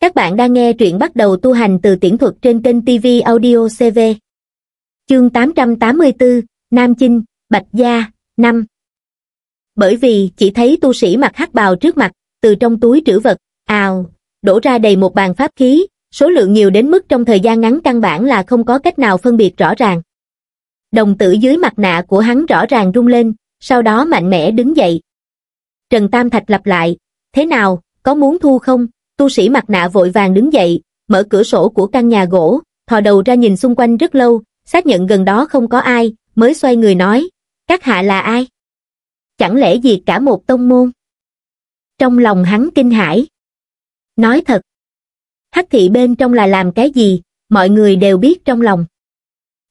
Các bạn đang nghe truyện bắt đầu tu hành từ tiễn thuật trên kênh TV Audio CV. Chương 884, Nam Chinh, Bạch Gia, năm Bởi vì chỉ thấy tu sĩ mặc hắc bào trước mặt, từ trong túi trữ vật, ào, đổ ra đầy một bàn pháp khí, số lượng nhiều đến mức trong thời gian ngắn căn bản là không có cách nào phân biệt rõ ràng. Đồng tử dưới mặt nạ của hắn rõ ràng rung lên, sau đó mạnh mẽ đứng dậy. Trần Tam Thạch lặp lại, thế nào, có muốn thu không? tu sĩ mặt nạ vội vàng đứng dậy, mở cửa sổ của căn nhà gỗ, thò đầu ra nhìn xung quanh rất lâu, xác nhận gần đó không có ai, mới xoay người nói, các hạ là ai? Chẳng lẽ gì cả một tông môn? Trong lòng hắn kinh hãi. Nói thật, hắc thị bên trong là làm cái gì, mọi người đều biết trong lòng.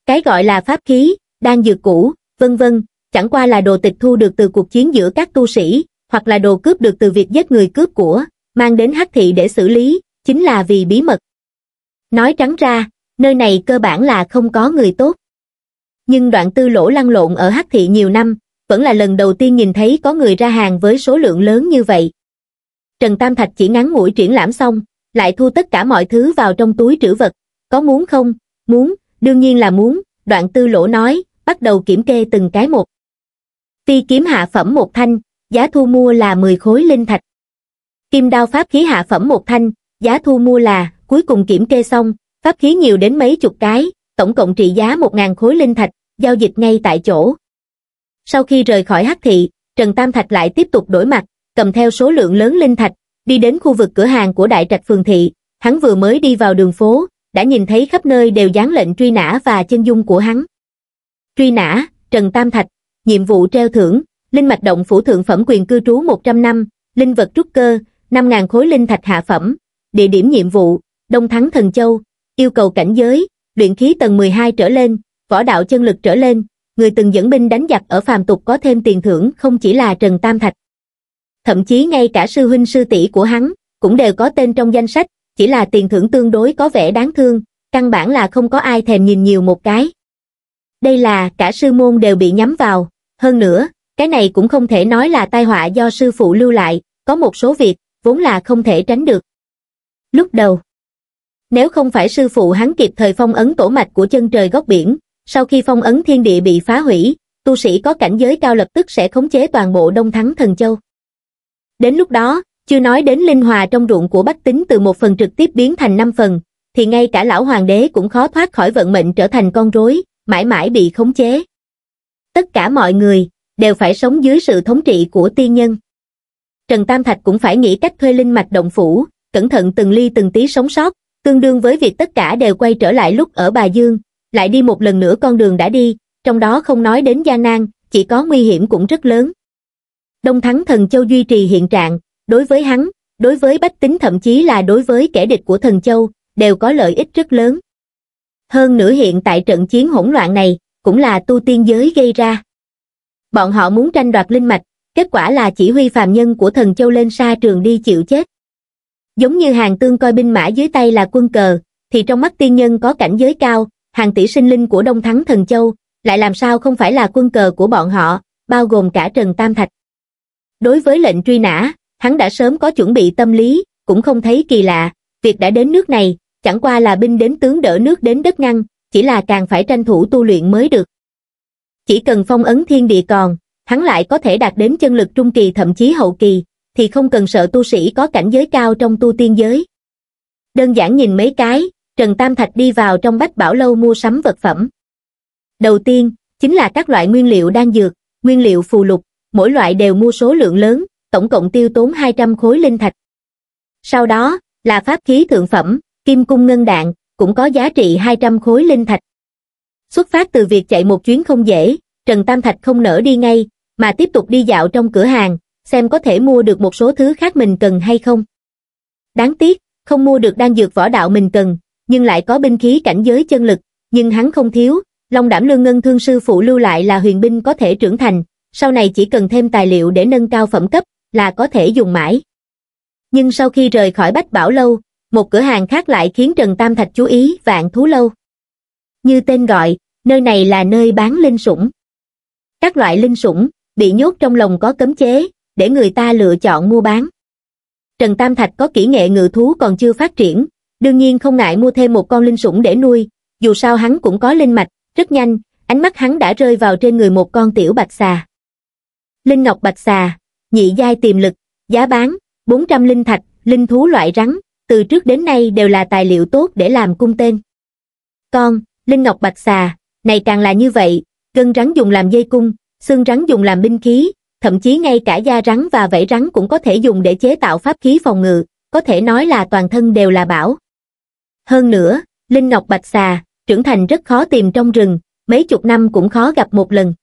Cái gọi là pháp khí, đan dược cũ, vân vân, chẳng qua là đồ tịch thu được từ cuộc chiến giữa các tu sĩ, hoặc là đồ cướp được từ việc giết người cướp của, mang đến hắc thị để xử lý, chính là vì bí mật. Nói trắng ra, nơi này cơ bản là không có người tốt. Nhưng đoạn tư lỗ lăn lộn ở hắc thị nhiều năm, vẫn là lần đầu tiên nhìn thấy có người ra hàng với số lượng lớn như vậy. Trần Tam Thạch chỉ ngắn mũi triển lãm xong, lại thu tất cả mọi thứ vào trong túi trữ vật. Có muốn không? Muốn, đương nhiên là muốn, đoạn tư lỗ nói, bắt đầu kiểm kê từng cái một. Phi kiếm hạ phẩm một thanh, giá thu mua là 10 khối linh thạch. Kim đao pháp khí hạ phẩm một thanh, giá thu mua là, cuối cùng kiểm kê xong, pháp khí nhiều đến mấy chục cái, tổng cộng trị giá 1.000 khối linh thạch, giao dịch ngay tại chỗ. Sau khi rời khỏi hắc thị, Trần Tam Thạch lại tiếp tục đổi mặt, cầm theo số lượng lớn linh thạch, đi đến khu vực cửa hàng của đại trạch phường thị, hắn vừa mới đi vào đường phố, đã nhìn thấy khắp nơi đều dán lệnh truy nã và chân dung của hắn. Truy nã, Trần Tam Thạch, nhiệm vụ treo thưởng, linh mạch động phủ thượng phẩm quyền cư trú 100 năm, linh vật trúc cơ, 5.000 khối linh thạch hạ phẩm, địa điểm nhiệm vụ, Đông Thắng Thần Châu, yêu cầu cảnh giới, luyện khí tầng 12 trở lên, võ đạo chân lực trở lên, người từng dẫn binh đánh giặc ở phàm tục có thêm tiền thưởng không chỉ là Trần Tam Thạch. Thậm chí ngay cả sư huynh sư tỷ của hắn, cũng đều có tên trong danh sách, chỉ là tiền thưởng tương đối có vẻ đáng thương, căn bản là không có ai thèm nhìn nhiều một cái. Đây là cả sư môn đều bị nhắm vào, hơn nữa, cái này cũng không thể nói là tai họa do sư phụ lưu lại, có một số việc, vốn là không thể tránh được. Lúc đầu, nếu không phải sư phụ hắn kịp thời phong ấn tổ mạch của chân trời góc biển, sau khi phong ấn thiên địa bị phá hủy, tu sĩ có cảnh giới cao lập tức sẽ khống chế toàn bộ Đông Thắng Thần Châu. Đến lúc đó, chưa nói đến linh hòa trong ruộng của Bách Tính từ một phần trực tiếp biến thành năm phần, thì ngay cả lão hoàng đế cũng khó thoát khỏi vận mệnh trở thành con rối, mãi mãi bị khống chế. Tất cả mọi người đều phải sống dưới sự thống trị của tiên nhân. Trần Tam Thạch cũng phải nghĩ cách thuê linh mạch động phủ, cẩn thận từng ly từng tí sống sót, tương đương với việc tất cả đều quay trở lại lúc ở Bà Dương, lại đi một lần nữa con đường đã đi, trong đó không nói đến gian nan, chỉ có nguy hiểm cũng rất lớn. Đông Thắng Thần Châu duy trì hiện trạng, đối với hắn, đối với bách tính thậm chí là đối với kẻ địch của Thần Châu, đều có lợi ích rất lớn. Hơn nữa hiện tại trận chiến hỗn loạn này, cũng là tu tiên giới gây ra. Bọn họ muốn tranh đoạt linh mạch, kết quả là chỉ huy phàm nhân của thần châu lên sa trường đi chịu chết. Giống như hàng tương coi binh mã dưới tay là quân cờ, thì trong mắt tiên nhân có cảnh giới cao, hàng tỷ sinh linh của Đông Thắng Thần Châu, lại làm sao không phải là quân cờ của bọn họ, bao gồm cả Trần Tam Thạch. Đối với lệnh truy nã, hắn đã sớm có chuẩn bị tâm lý, cũng không thấy kỳ lạ, việc đã đến nước này, chẳng qua là binh đến tướng đỡ nước đến đất ngăn, chỉ là càng phải tranh thủ tu luyện mới được. Chỉ cần phong ấn thiên địa còn, hắn lại có thể đạt đến chân lực trung kỳ thậm chí hậu kỳ, thì không cần sợ tu sĩ có cảnh giới cao trong tu tiên giới. Đơn giản nhìn mấy cái, Trần Tam Thạch đi vào trong bách bảo lâu mua sắm vật phẩm. Đầu tiên, chính là các loại nguyên liệu đang dược, nguyên liệu phù lục, mỗi loại đều mua số lượng lớn, tổng cộng tiêu tốn 200 khối linh thạch. Sau đó, là pháp khí thượng phẩm, kim cung ngân đạn, cũng có giá trị 200 khối linh thạch. Xuất phát từ việc chạy một chuyến không dễ, Trần Tam Thạch không nỡ đi ngay, mà tiếp tục đi dạo trong cửa hàng, xem có thể mua được một số thứ khác mình cần hay không. Đáng tiếc, không mua được đan dược võ đạo mình cần, nhưng lại có binh khí cảnh giới chân lực, nhưng hắn không thiếu, Long đảm lương ngân thương sư phụ lưu lại là huyền binh có thể trưởng thành, sau này chỉ cần thêm tài liệu để nâng cao phẩm cấp, là có thể dùng mãi. Nhưng sau khi rời khỏi Bách Bảo Lâu, một cửa hàng khác lại khiến Trần Tam Thạch chú ý Vạn Thú Lâu. Như tên gọi, nơi này là nơi bán linh sủng. Các loại linh sủng, bị nhốt trong lồng có cấm chế để người ta lựa chọn mua bán trần tam thạch có kỹ nghệ ngự thú còn chưa phát triển đương nhiên không ngại mua thêm một con linh sủng để nuôi dù sao hắn cũng có linh mạch rất nhanh ánh mắt hắn đã rơi vào trên người một con tiểu bạch xà linh ngọc bạch xà nhị giai tiềm lực giá bán bốn trăm linh thạch linh thú loại rắn từ trước đến nay đều là tài liệu tốt để làm cung tên con linh ngọc bạch xà này càng là như vậy gân rắn dùng làm dây cung xương rắn dùng làm binh khí, thậm chí ngay cả da rắn và vảy rắn cũng có thể dùng để chế tạo pháp khí phòng ngự, có thể nói là toàn thân đều là bảo. Hơn nữa, linh ngọc bạch xà, trưởng thành rất khó tìm trong rừng, mấy chục năm cũng khó gặp một lần.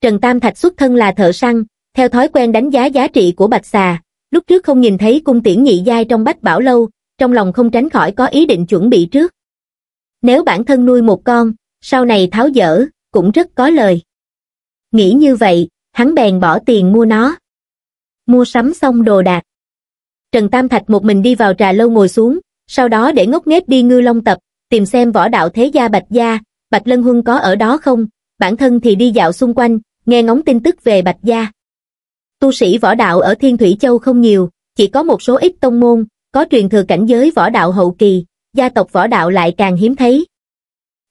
Trần Tam Thạch xuất thân là thợ săn, theo thói quen đánh giá giá trị của bạch xà, lúc trước không nhìn thấy cung tiễn nhị giai trong bách bảo lâu, trong lòng không tránh khỏi có ý định chuẩn bị trước. Nếu bản thân nuôi một con, sau này tháo dỡ, cũng rất có lời. Nghĩ như vậy, hắn bèn bỏ tiền mua nó. Mua sắm xong đồ đạc. Trần Tam Thạch một mình đi vào trà lâu ngồi xuống, sau đó để ngốc nghếch đi ngư long tập, tìm xem võ đạo thế gia Bạch Gia, Bạch Lân Huân có ở đó không, bản thân thì đi dạo xung quanh, nghe ngóng tin tức về Bạch Gia. Tu sĩ võ đạo ở Thiên Thủy Châu không nhiều, chỉ có một số ít tông môn, có truyền thừa cảnh giới võ đạo hậu kỳ, gia tộc võ đạo lại càng hiếm thấy.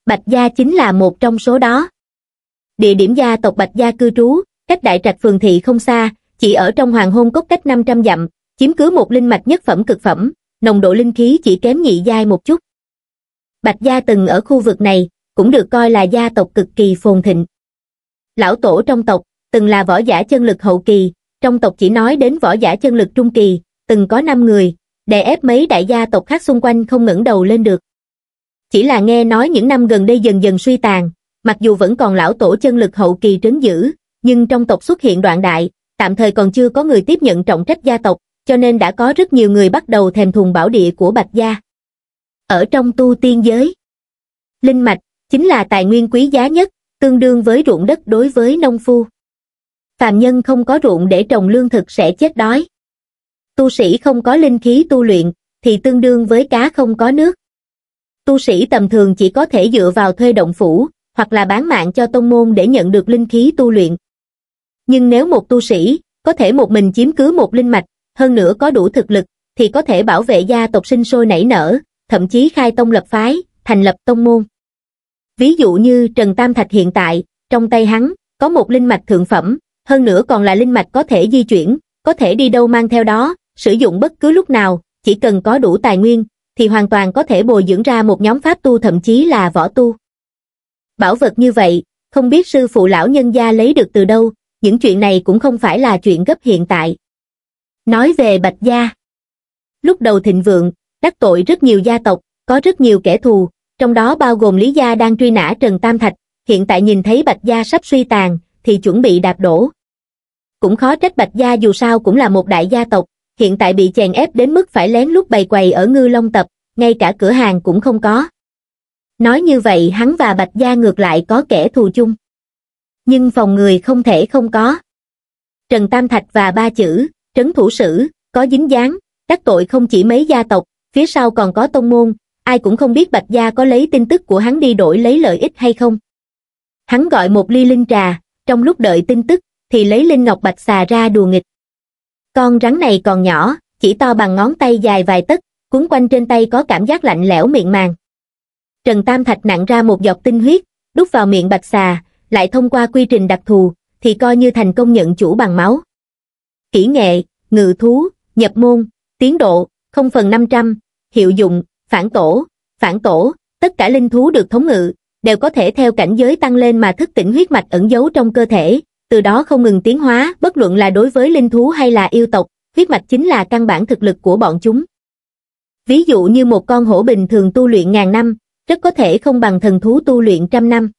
Bạch Gia chính là một trong số đó địa điểm gia tộc Bạch Gia cư trú, cách đại trạch phường thị không xa, chỉ ở trong hoàng hôn cốc cách 500 dặm, chiếm cứ một linh mạch nhất phẩm cực phẩm, nồng độ linh khí chỉ kém nhị giai một chút. Bạch Gia từng ở khu vực này, cũng được coi là gia tộc cực kỳ phồn thịnh. Lão tổ trong tộc, từng là võ giả chân lực hậu kỳ, trong tộc chỉ nói đến võ giả chân lực trung kỳ, từng có 5 người, đè ép mấy đại gia tộc khác xung quanh không ngẩng đầu lên được. Chỉ là nghe nói những năm gần đây dần dần suy tàn, mặc dù vẫn còn lão tổ chân lực hậu kỳ trấn giữ, nhưng trong tộc xuất hiện đoạn đại, tạm thời còn chưa có người tiếp nhận trọng trách gia tộc, cho nên đã có rất nhiều người bắt đầu thèm thùng bảo địa của Bạch Gia. Ở trong tu tiên giới, linh mạch chính là tài nguyên quý giá nhất, tương đương với ruộng đất đối với nông phu. phạm nhân không có ruộng để trồng lương thực sẽ chết đói. Tu sĩ không có linh khí tu luyện, thì tương đương với cá không có nước. Tu sĩ tầm thường chỉ có thể dựa vào thuê động phủ, hoặc là bán mạng cho tông môn để nhận được linh khí tu luyện. Nhưng nếu một tu sĩ có thể một mình chiếm cứ một linh mạch, hơn nữa có đủ thực lực, thì có thể bảo vệ gia tộc sinh sôi nảy nở, thậm chí khai tông lập phái, thành lập tông môn. Ví dụ như Trần Tam Thạch hiện tại, trong tay hắn, có một linh mạch thượng phẩm, hơn nữa còn là linh mạch có thể di chuyển, có thể đi đâu mang theo đó, sử dụng bất cứ lúc nào, chỉ cần có đủ tài nguyên, thì hoàn toàn có thể bồi dưỡng ra một nhóm pháp tu thậm chí là võ tu bảo vật như vậy, không biết sư phụ lão nhân gia lấy được từ đâu, những chuyện này cũng không phải là chuyện gấp hiện tại. Nói về Bạch Gia Lúc đầu thịnh vượng, đắc tội rất nhiều gia tộc, có rất nhiều kẻ thù, trong đó bao gồm Lý Gia đang truy nã Trần Tam Thạch, hiện tại nhìn thấy Bạch Gia sắp suy tàn, thì chuẩn bị đạp đổ. Cũng khó trách Bạch Gia dù sao cũng là một đại gia tộc, hiện tại bị chèn ép đến mức phải lén lút bày quầy ở ngư long tập, ngay cả cửa hàng cũng không có nói như vậy hắn và bạch gia ngược lại có kẻ thù chung nhưng phòng người không thể không có trần tam thạch và ba chữ trấn thủ sử có dính dáng đắc tội không chỉ mấy gia tộc phía sau còn có tông môn ai cũng không biết bạch gia có lấy tin tức của hắn đi đổi lấy lợi ích hay không hắn gọi một ly linh trà trong lúc đợi tin tức thì lấy linh ngọc bạch xà ra đùa nghịch con rắn này còn nhỏ chỉ to bằng ngón tay dài vài tấc cuốn quanh trên tay có cảm giác lạnh lẽo miệng màng Trần Tam Thạch nặng ra một giọt tinh huyết, đút vào miệng bạch xà, lại thông qua quy trình đặc thù, thì coi như thành công nhận chủ bằng máu. Kỹ nghệ, ngự thú, nhập môn, tiến độ, không phần 500, hiệu dụng, phản tổ, phản tổ, tất cả linh thú được thống ngự, đều có thể theo cảnh giới tăng lên mà thức tỉnh huyết mạch ẩn giấu trong cơ thể, từ đó không ngừng tiến hóa, bất luận là đối với linh thú hay là yêu tộc, huyết mạch chính là căn bản thực lực của bọn chúng. Ví dụ như một con hổ bình thường tu luyện ngàn năm, rất có thể không bằng thần thú tu luyện trăm năm.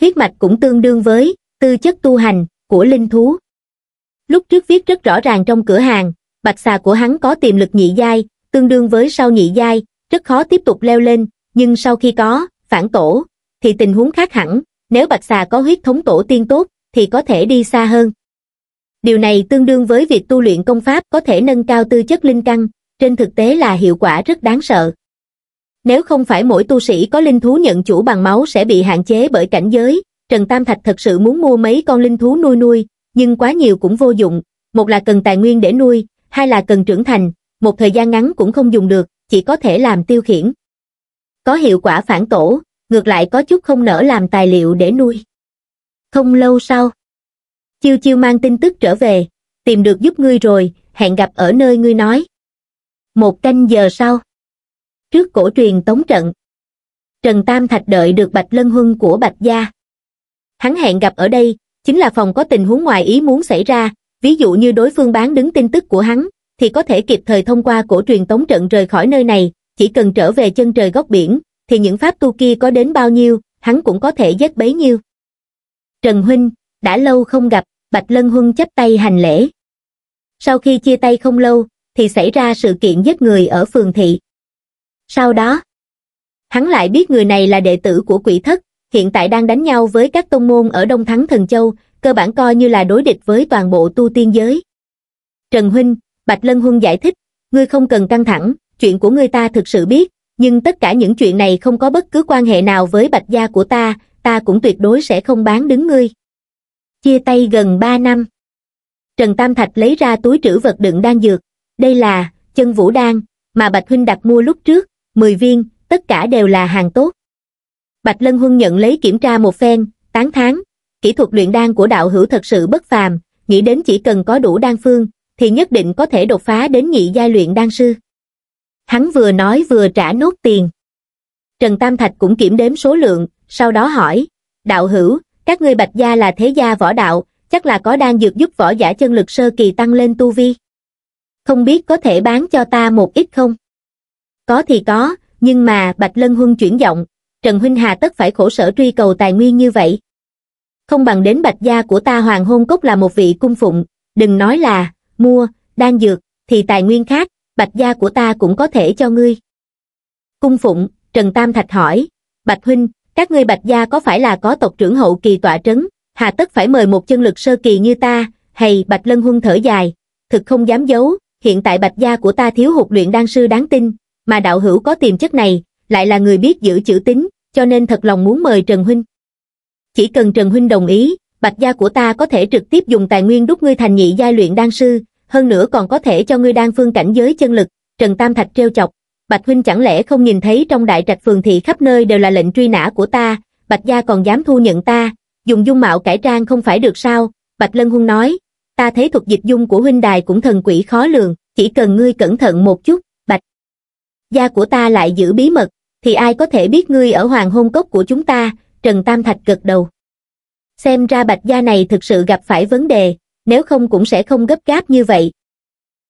Huyết mạch cũng tương đương với tư chất tu hành của linh thú. Lúc trước viết rất rõ ràng trong cửa hàng, bạch xà của hắn có tiềm lực nhị giai, tương đương với sau nhị giai, rất khó tiếp tục leo lên, nhưng sau khi có, phản tổ, thì tình huống khác hẳn, nếu bạch xà có huyết thống tổ tiên tốt, thì có thể đi xa hơn. Điều này tương đương với việc tu luyện công pháp có thể nâng cao tư chất linh căn, trên thực tế là hiệu quả rất đáng sợ. Nếu không phải mỗi tu sĩ có linh thú nhận chủ bằng máu sẽ bị hạn chế bởi cảnh giới, Trần Tam Thạch thật sự muốn mua mấy con linh thú nuôi nuôi, nhưng quá nhiều cũng vô dụng, một là cần tài nguyên để nuôi, hai là cần trưởng thành, một thời gian ngắn cũng không dùng được, chỉ có thể làm tiêu khiển. Có hiệu quả phản tổ, ngược lại có chút không nỡ làm tài liệu để nuôi. Không lâu sau, Chiêu Chiêu mang tin tức trở về, tìm được giúp ngươi rồi, hẹn gặp ở nơi ngươi nói. Một canh giờ sau, trước cổ truyền tống trận trần tam thạch đợi được bạch lân huân của bạch gia hắn hẹn gặp ở đây chính là phòng có tình huống ngoài ý muốn xảy ra ví dụ như đối phương bán đứng tin tức của hắn thì có thể kịp thời thông qua cổ truyền tống trận rời khỏi nơi này chỉ cần trở về chân trời góc biển thì những pháp tu kia có đến bao nhiêu hắn cũng có thể giết bấy nhiêu trần huynh đã lâu không gặp bạch lân huân chấp tay hành lễ sau khi chia tay không lâu thì xảy ra sự kiện giết người ở phường thị sau đó, hắn lại biết người này là đệ tử của quỷ thất, hiện tại đang đánh nhau với các tông môn ở Đông Thắng Thần Châu, cơ bản coi như là đối địch với toàn bộ tu tiên giới. Trần Huynh, Bạch Lân Huân giải thích, ngươi không cần căng thẳng, chuyện của ngươi ta thực sự biết, nhưng tất cả những chuyện này không có bất cứ quan hệ nào với Bạch gia của ta, ta cũng tuyệt đối sẽ không bán đứng ngươi. Chia tay gần 3 năm. Trần Tam Thạch lấy ra túi trữ vật đựng đan dược, đây là chân vũ đan mà Bạch Huynh đặt mua lúc trước, 10 viên, tất cả đều là hàng tốt. Bạch Lân Huân nhận lấy kiểm tra một phen, tán thán, kỹ thuật luyện đan của đạo hữu thật sự bất phàm, nghĩ đến chỉ cần có đủ đan phương, thì nhất định có thể đột phá đến nhị giai luyện đan sư. Hắn vừa nói vừa trả nốt tiền. Trần Tam Thạch cũng kiểm đếm số lượng, sau đó hỏi, đạo hữu, các ngươi bạch gia là thế gia võ đạo, chắc là có đan dược giúp võ giả chân lực sơ kỳ tăng lên tu vi. Không biết có thể bán cho ta một ít không? Có thì có, nhưng mà Bạch Lân Huân chuyển giọng, Trần Huynh Hà tất phải khổ sở truy cầu tài nguyên như vậy. Không bằng đến Bạch Gia của ta Hoàng Hôn Cốc là một vị cung phụng, đừng nói là, mua, đan dược, thì tài nguyên khác, Bạch Gia của ta cũng có thể cho ngươi. Cung phụng, Trần Tam Thạch hỏi, Bạch Huynh, các ngươi Bạch Gia có phải là có tộc trưởng hậu kỳ tọa trấn, hà tất phải mời một chân lực sơ kỳ như ta, hay Bạch Lân Huân thở dài, thực không dám giấu, hiện tại Bạch Gia của ta thiếu hụt luyện đan sư đáng tin, mà đạo hữu có tiềm chất này, lại là người biết giữ chữ tín, cho nên thật lòng muốn mời Trần Huynh. Chỉ cần Trần Huynh đồng ý, bạch gia của ta có thể trực tiếp dùng tài nguyên đúc ngươi thành nhị giai luyện đan sư, hơn nữa còn có thể cho ngươi đan phương cảnh giới chân lực, Trần Tam Thạch treo chọc. Bạch Huynh chẳng lẽ không nhìn thấy trong đại trạch phường thị khắp nơi đều là lệnh truy nã của ta, Bạch gia còn dám thu nhận ta, dùng dung mạo cải trang không phải được sao, Bạch Lân Hung nói, ta thấy thuật dịch dung của huynh đài cũng thần quỷ khó lường, chỉ cần ngươi cẩn thận một chút, gia của ta lại giữ bí mật, thì ai có thể biết ngươi ở hoàng hôn cốc của chúng ta, Trần Tam Thạch gật đầu. Xem ra bạch gia này thực sự gặp phải vấn đề, nếu không cũng sẽ không gấp gáp như vậy.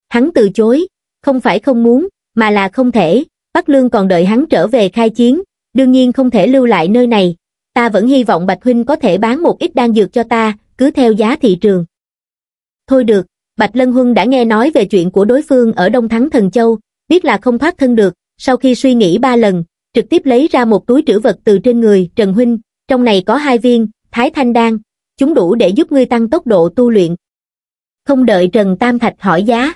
Hắn từ chối, không phải không muốn, mà là không thể, Bắc Lương còn đợi hắn trở về khai chiến, đương nhiên không thể lưu lại nơi này, ta vẫn hy vọng Bạch Huynh có thể bán một ít đan dược cho ta, cứ theo giá thị trường. Thôi được, Bạch Lân Huân đã nghe nói về chuyện của đối phương ở Đông Thắng Thần Châu, biết là không thoát thân được, sau khi suy nghĩ ba lần, trực tiếp lấy ra một túi trữ vật từ trên người Trần Huynh, trong này có hai viên, Thái Thanh Đan, chúng đủ để giúp ngươi tăng tốc độ tu luyện. Không đợi Trần Tam Thạch hỏi giá.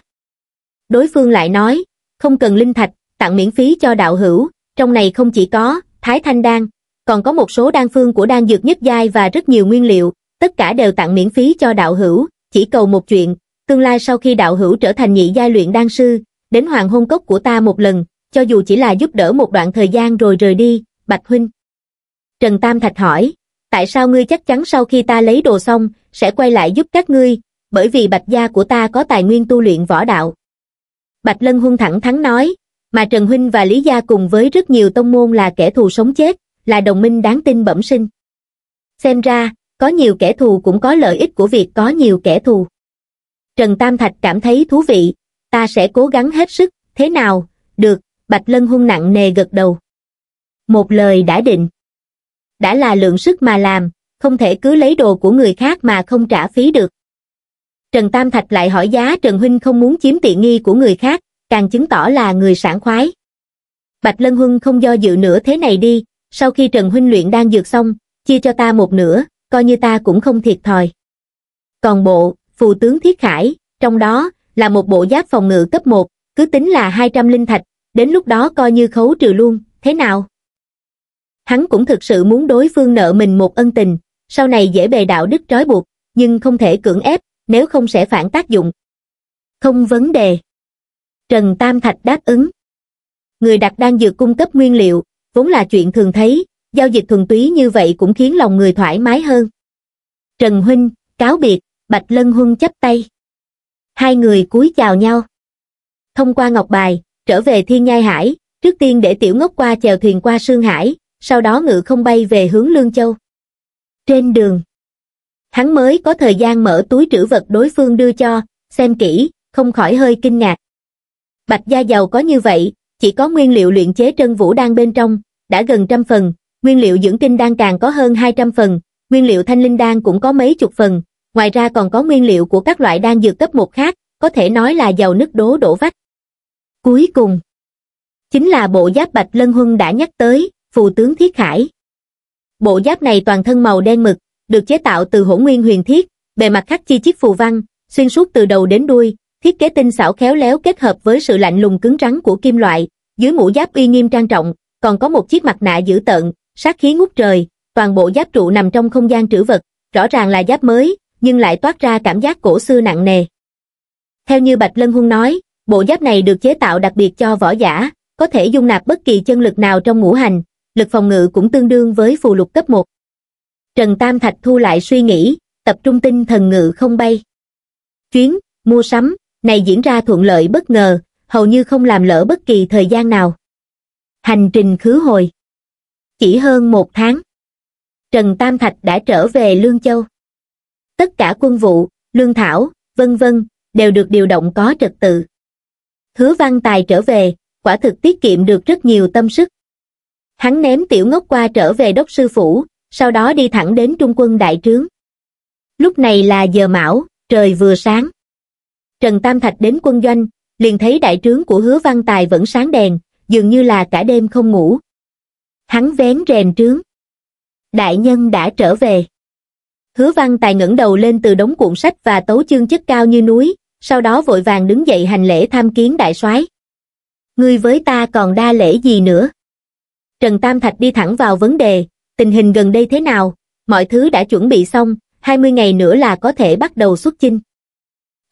Đối phương lại nói, không cần linh thạch, tặng miễn phí cho đạo hữu, trong này không chỉ có Thái Thanh Đan, còn có một số đan phương của đan dược nhất giai và rất nhiều nguyên liệu, tất cả đều tặng miễn phí cho đạo hữu, chỉ cầu một chuyện, tương lai sau khi đạo hữu trở thành nhị giai luyện đan sư, đến hoàng hôn cốc của ta một lần, cho dù chỉ là giúp đỡ một đoạn thời gian rồi rời đi, Bạch Huynh. Trần Tam Thạch hỏi, tại sao ngươi chắc chắn sau khi ta lấy đồ xong, sẽ quay lại giúp các ngươi, bởi vì Bạch gia của ta có tài nguyên tu luyện võ đạo. Bạch Lân Huân thẳng thắn nói, mà Trần Huynh và Lý Gia cùng với rất nhiều tông môn là kẻ thù sống chết, là đồng minh đáng tin bẩm sinh. Xem ra, có nhiều kẻ thù cũng có lợi ích của việc có nhiều kẻ thù. Trần Tam Thạch cảm thấy thú vị, ta sẽ cố gắng hết sức, thế nào, được, Bạch Lân hung nặng nề gật đầu. Một lời đã định. Đã là lượng sức mà làm, không thể cứ lấy đồ của người khác mà không trả phí được. Trần Tam Thạch lại hỏi giá Trần Huynh không muốn chiếm tiện nghi của người khác, càng chứng tỏ là người sảng khoái. Bạch Lân Huynh không do dự nữa thế này đi, sau khi Trần Huynh luyện đang dược xong, chia cho ta một nửa, coi như ta cũng không thiệt thòi. Còn bộ, phù tướng Thiết Khải, trong đó, là một bộ giáp phòng ngự cấp 1, cứ tính là 200 linh thạch, đến lúc đó coi như khấu trừ luôn, thế nào? Hắn cũng thực sự muốn đối phương nợ mình một ân tình, sau này dễ bề đạo đức trói buộc, nhưng không thể cưỡng ép, nếu không sẽ phản tác dụng. Không vấn đề. Trần Tam Thạch đáp ứng. Người đặt đang dược cung cấp nguyên liệu, vốn là chuyện thường thấy, giao dịch thuần túy như vậy cũng khiến lòng người thoải mái hơn. Trần Huynh, cáo biệt, Bạch Lân Huân chấp tay hai người cúi chào nhau. Thông qua Ngọc Bài, trở về Thiên Nhai Hải, trước tiên để tiểu ngốc qua chèo thuyền qua Sương Hải, sau đó ngự không bay về hướng Lương Châu. Trên đường, hắn mới có thời gian mở túi trữ vật đối phương đưa cho, xem kỹ, không khỏi hơi kinh ngạc. Bạch gia giàu có như vậy, chỉ có nguyên liệu luyện chế trân vũ đang bên trong, đã gần trăm phần, nguyên liệu dưỡng kinh đang càng có hơn hai trăm phần, nguyên liệu thanh linh đan cũng có mấy chục phần, ngoài ra còn có nguyên liệu của các loại đan dược cấp một khác, có thể nói là giàu nứt đố đổ vách. Cuối cùng, chính là bộ giáp Bạch Lân Huân đã nhắc tới, phù tướng Thiết Khải. Bộ giáp này toàn thân màu đen mực, được chế tạo từ hỗn nguyên huyền thiết, bề mặt khắc chi chiếc phù văn, xuyên suốt từ đầu đến đuôi, thiết kế tinh xảo khéo léo kết hợp với sự lạnh lùng cứng rắn của kim loại, dưới mũ giáp uy nghiêm trang trọng, còn có một chiếc mặt nạ dữ tợn, sát khí ngút trời, toàn bộ giáp trụ nằm trong không gian trữ vật, rõ ràng là giáp mới, nhưng lại toát ra cảm giác cổ xưa nặng nề. Theo như Bạch Lân Hung nói, bộ giáp này được chế tạo đặc biệt cho võ giả, có thể dung nạp bất kỳ chân lực nào trong ngũ hành, lực phòng ngự cũng tương đương với phù lục cấp 1. Trần Tam Thạch thu lại suy nghĩ, tập trung tinh thần ngự không bay. Chuyến, mua sắm, này diễn ra thuận lợi bất ngờ, hầu như không làm lỡ bất kỳ thời gian nào. Hành trình khứ hồi Chỉ hơn một tháng, Trần Tam Thạch đã trở về Lương Châu tất cả quân vụ lương thảo vân vân đều được điều động có trật tự hứa văn tài trở về quả thực tiết kiệm được rất nhiều tâm sức hắn ném tiểu ngốc qua trở về đốc sư phủ sau đó đi thẳng đến trung quân đại trướng lúc này là giờ mão trời vừa sáng trần tam thạch đến quân doanh liền thấy đại trướng của hứa văn tài vẫn sáng đèn dường như là cả đêm không ngủ hắn vén rèm trướng đại nhân đã trở về Hứa văn tài ngẩng đầu lên từ đống cuộn sách và tấu chương chất cao như núi, sau đó vội vàng đứng dậy hành lễ tham kiến đại soái. Ngươi với ta còn đa lễ gì nữa? Trần Tam Thạch đi thẳng vào vấn đề, tình hình gần đây thế nào, mọi thứ đã chuẩn bị xong, 20 ngày nữa là có thể bắt đầu xuất chinh.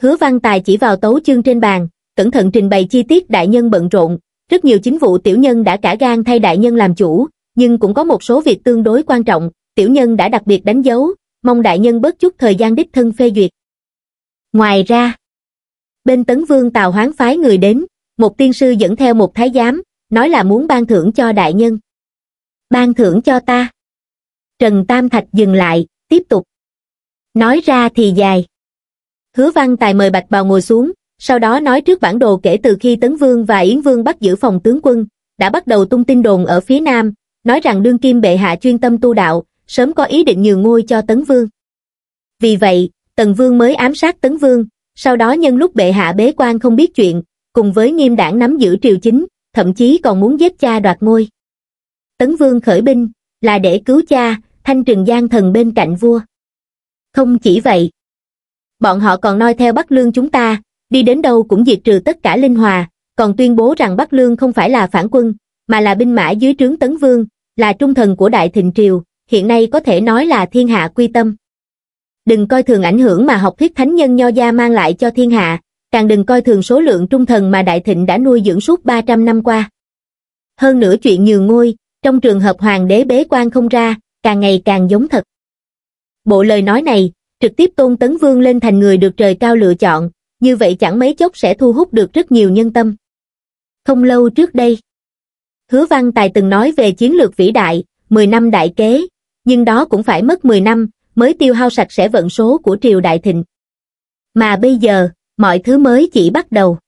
Hứa văn tài chỉ vào tấu chương trên bàn, cẩn thận trình bày chi tiết đại nhân bận rộn, rất nhiều chính vụ tiểu nhân đã cả gan thay đại nhân làm chủ, nhưng cũng có một số việc tương đối quan trọng, tiểu nhân đã đặc biệt đánh dấu, mong đại nhân bớt chút thời gian đích thân phê duyệt. Ngoài ra, bên tấn vương Tào Hoán phái người đến, một tiên sư dẫn theo một thái giám, nói là muốn ban thưởng cho đại nhân. Ban thưởng cho ta. Trần Tam Thạch dừng lại, tiếp tục. Nói ra thì dài. Hứa văn tài mời Bạch Bào ngồi xuống, sau đó nói trước bản đồ kể từ khi Tấn Vương và Yến Vương bắt giữ phòng tướng quân, đã bắt đầu tung tin đồn ở phía Nam, nói rằng đương kim bệ hạ chuyên tâm tu đạo, sớm có ý định nhường ngôi cho Tấn Vương. Vì vậy, Tần Vương mới ám sát Tấn Vương, sau đó nhân lúc bệ hạ bế quan không biết chuyện, cùng với nghiêm đảng nắm giữ triều chính, thậm chí còn muốn giết cha đoạt ngôi. Tấn Vương khởi binh, là để cứu cha, thanh trừng gian thần bên cạnh vua. Không chỉ vậy, bọn họ còn noi theo Bắc Lương chúng ta, đi đến đâu cũng diệt trừ tất cả linh hòa, còn tuyên bố rằng Bắc Lương không phải là phản quân, mà là binh mã dưới trướng Tấn Vương, là trung thần của Đại Thịnh Triều, hiện nay có thể nói là thiên hạ quy tâm. Đừng coi thường ảnh hưởng mà học thuyết thánh nhân nho gia mang lại cho thiên hạ, càng đừng coi thường số lượng trung thần mà đại thịnh đã nuôi dưỡng suốt 300 năm qua. Hơn nữa chuyện nhường ngôi, trong trường hợp hoàng đế bế quan không ra, càng ngày càng giống thật. Bộ lời nói này, trực tiếp tôn tấn vương lên thành người được trời cao lựa chọn, như vậy chẳng mấy chốc sẽ thu hút được rất nhiều nhân tâm. Không lâu trước đây, Hứa Văn Tài từng nói về chiến lược vĩ đại, 10 năm đại kế, nhưng đó cũng phải mất 10 năm mới tiêu hao sạch sẽ vận số của triều đại thịnh. Mà bây giờ, mọi thứ mới chỉ bắt đầu.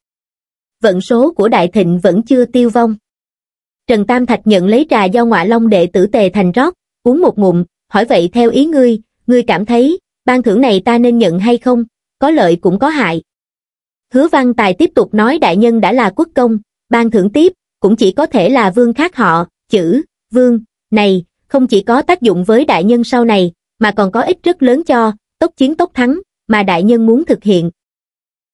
Vận số của đại thịnh vẫn chưa tiêu vong. Trần Tam Thạch nhận lấy trà do ngọa long đệ tử tề thành rót, uống một ngụm, hỏi vậy theo ý ngươi, ngươi cảm thấy, ban thưởng này ta nên nhận hay không, có lợi cũng có hại. Hứa văn tài tiếp tục nói đại nhân đã là quốc công, ban thưởng tiếp, cũng chỉ có thể là vương khác họ, chữ, vương, này, không chỉ có tác dụng với đại nhân sau này mà còn có ích rất lớn cho tốc chiến tốc thắng mà đại nhân muốn thực hiện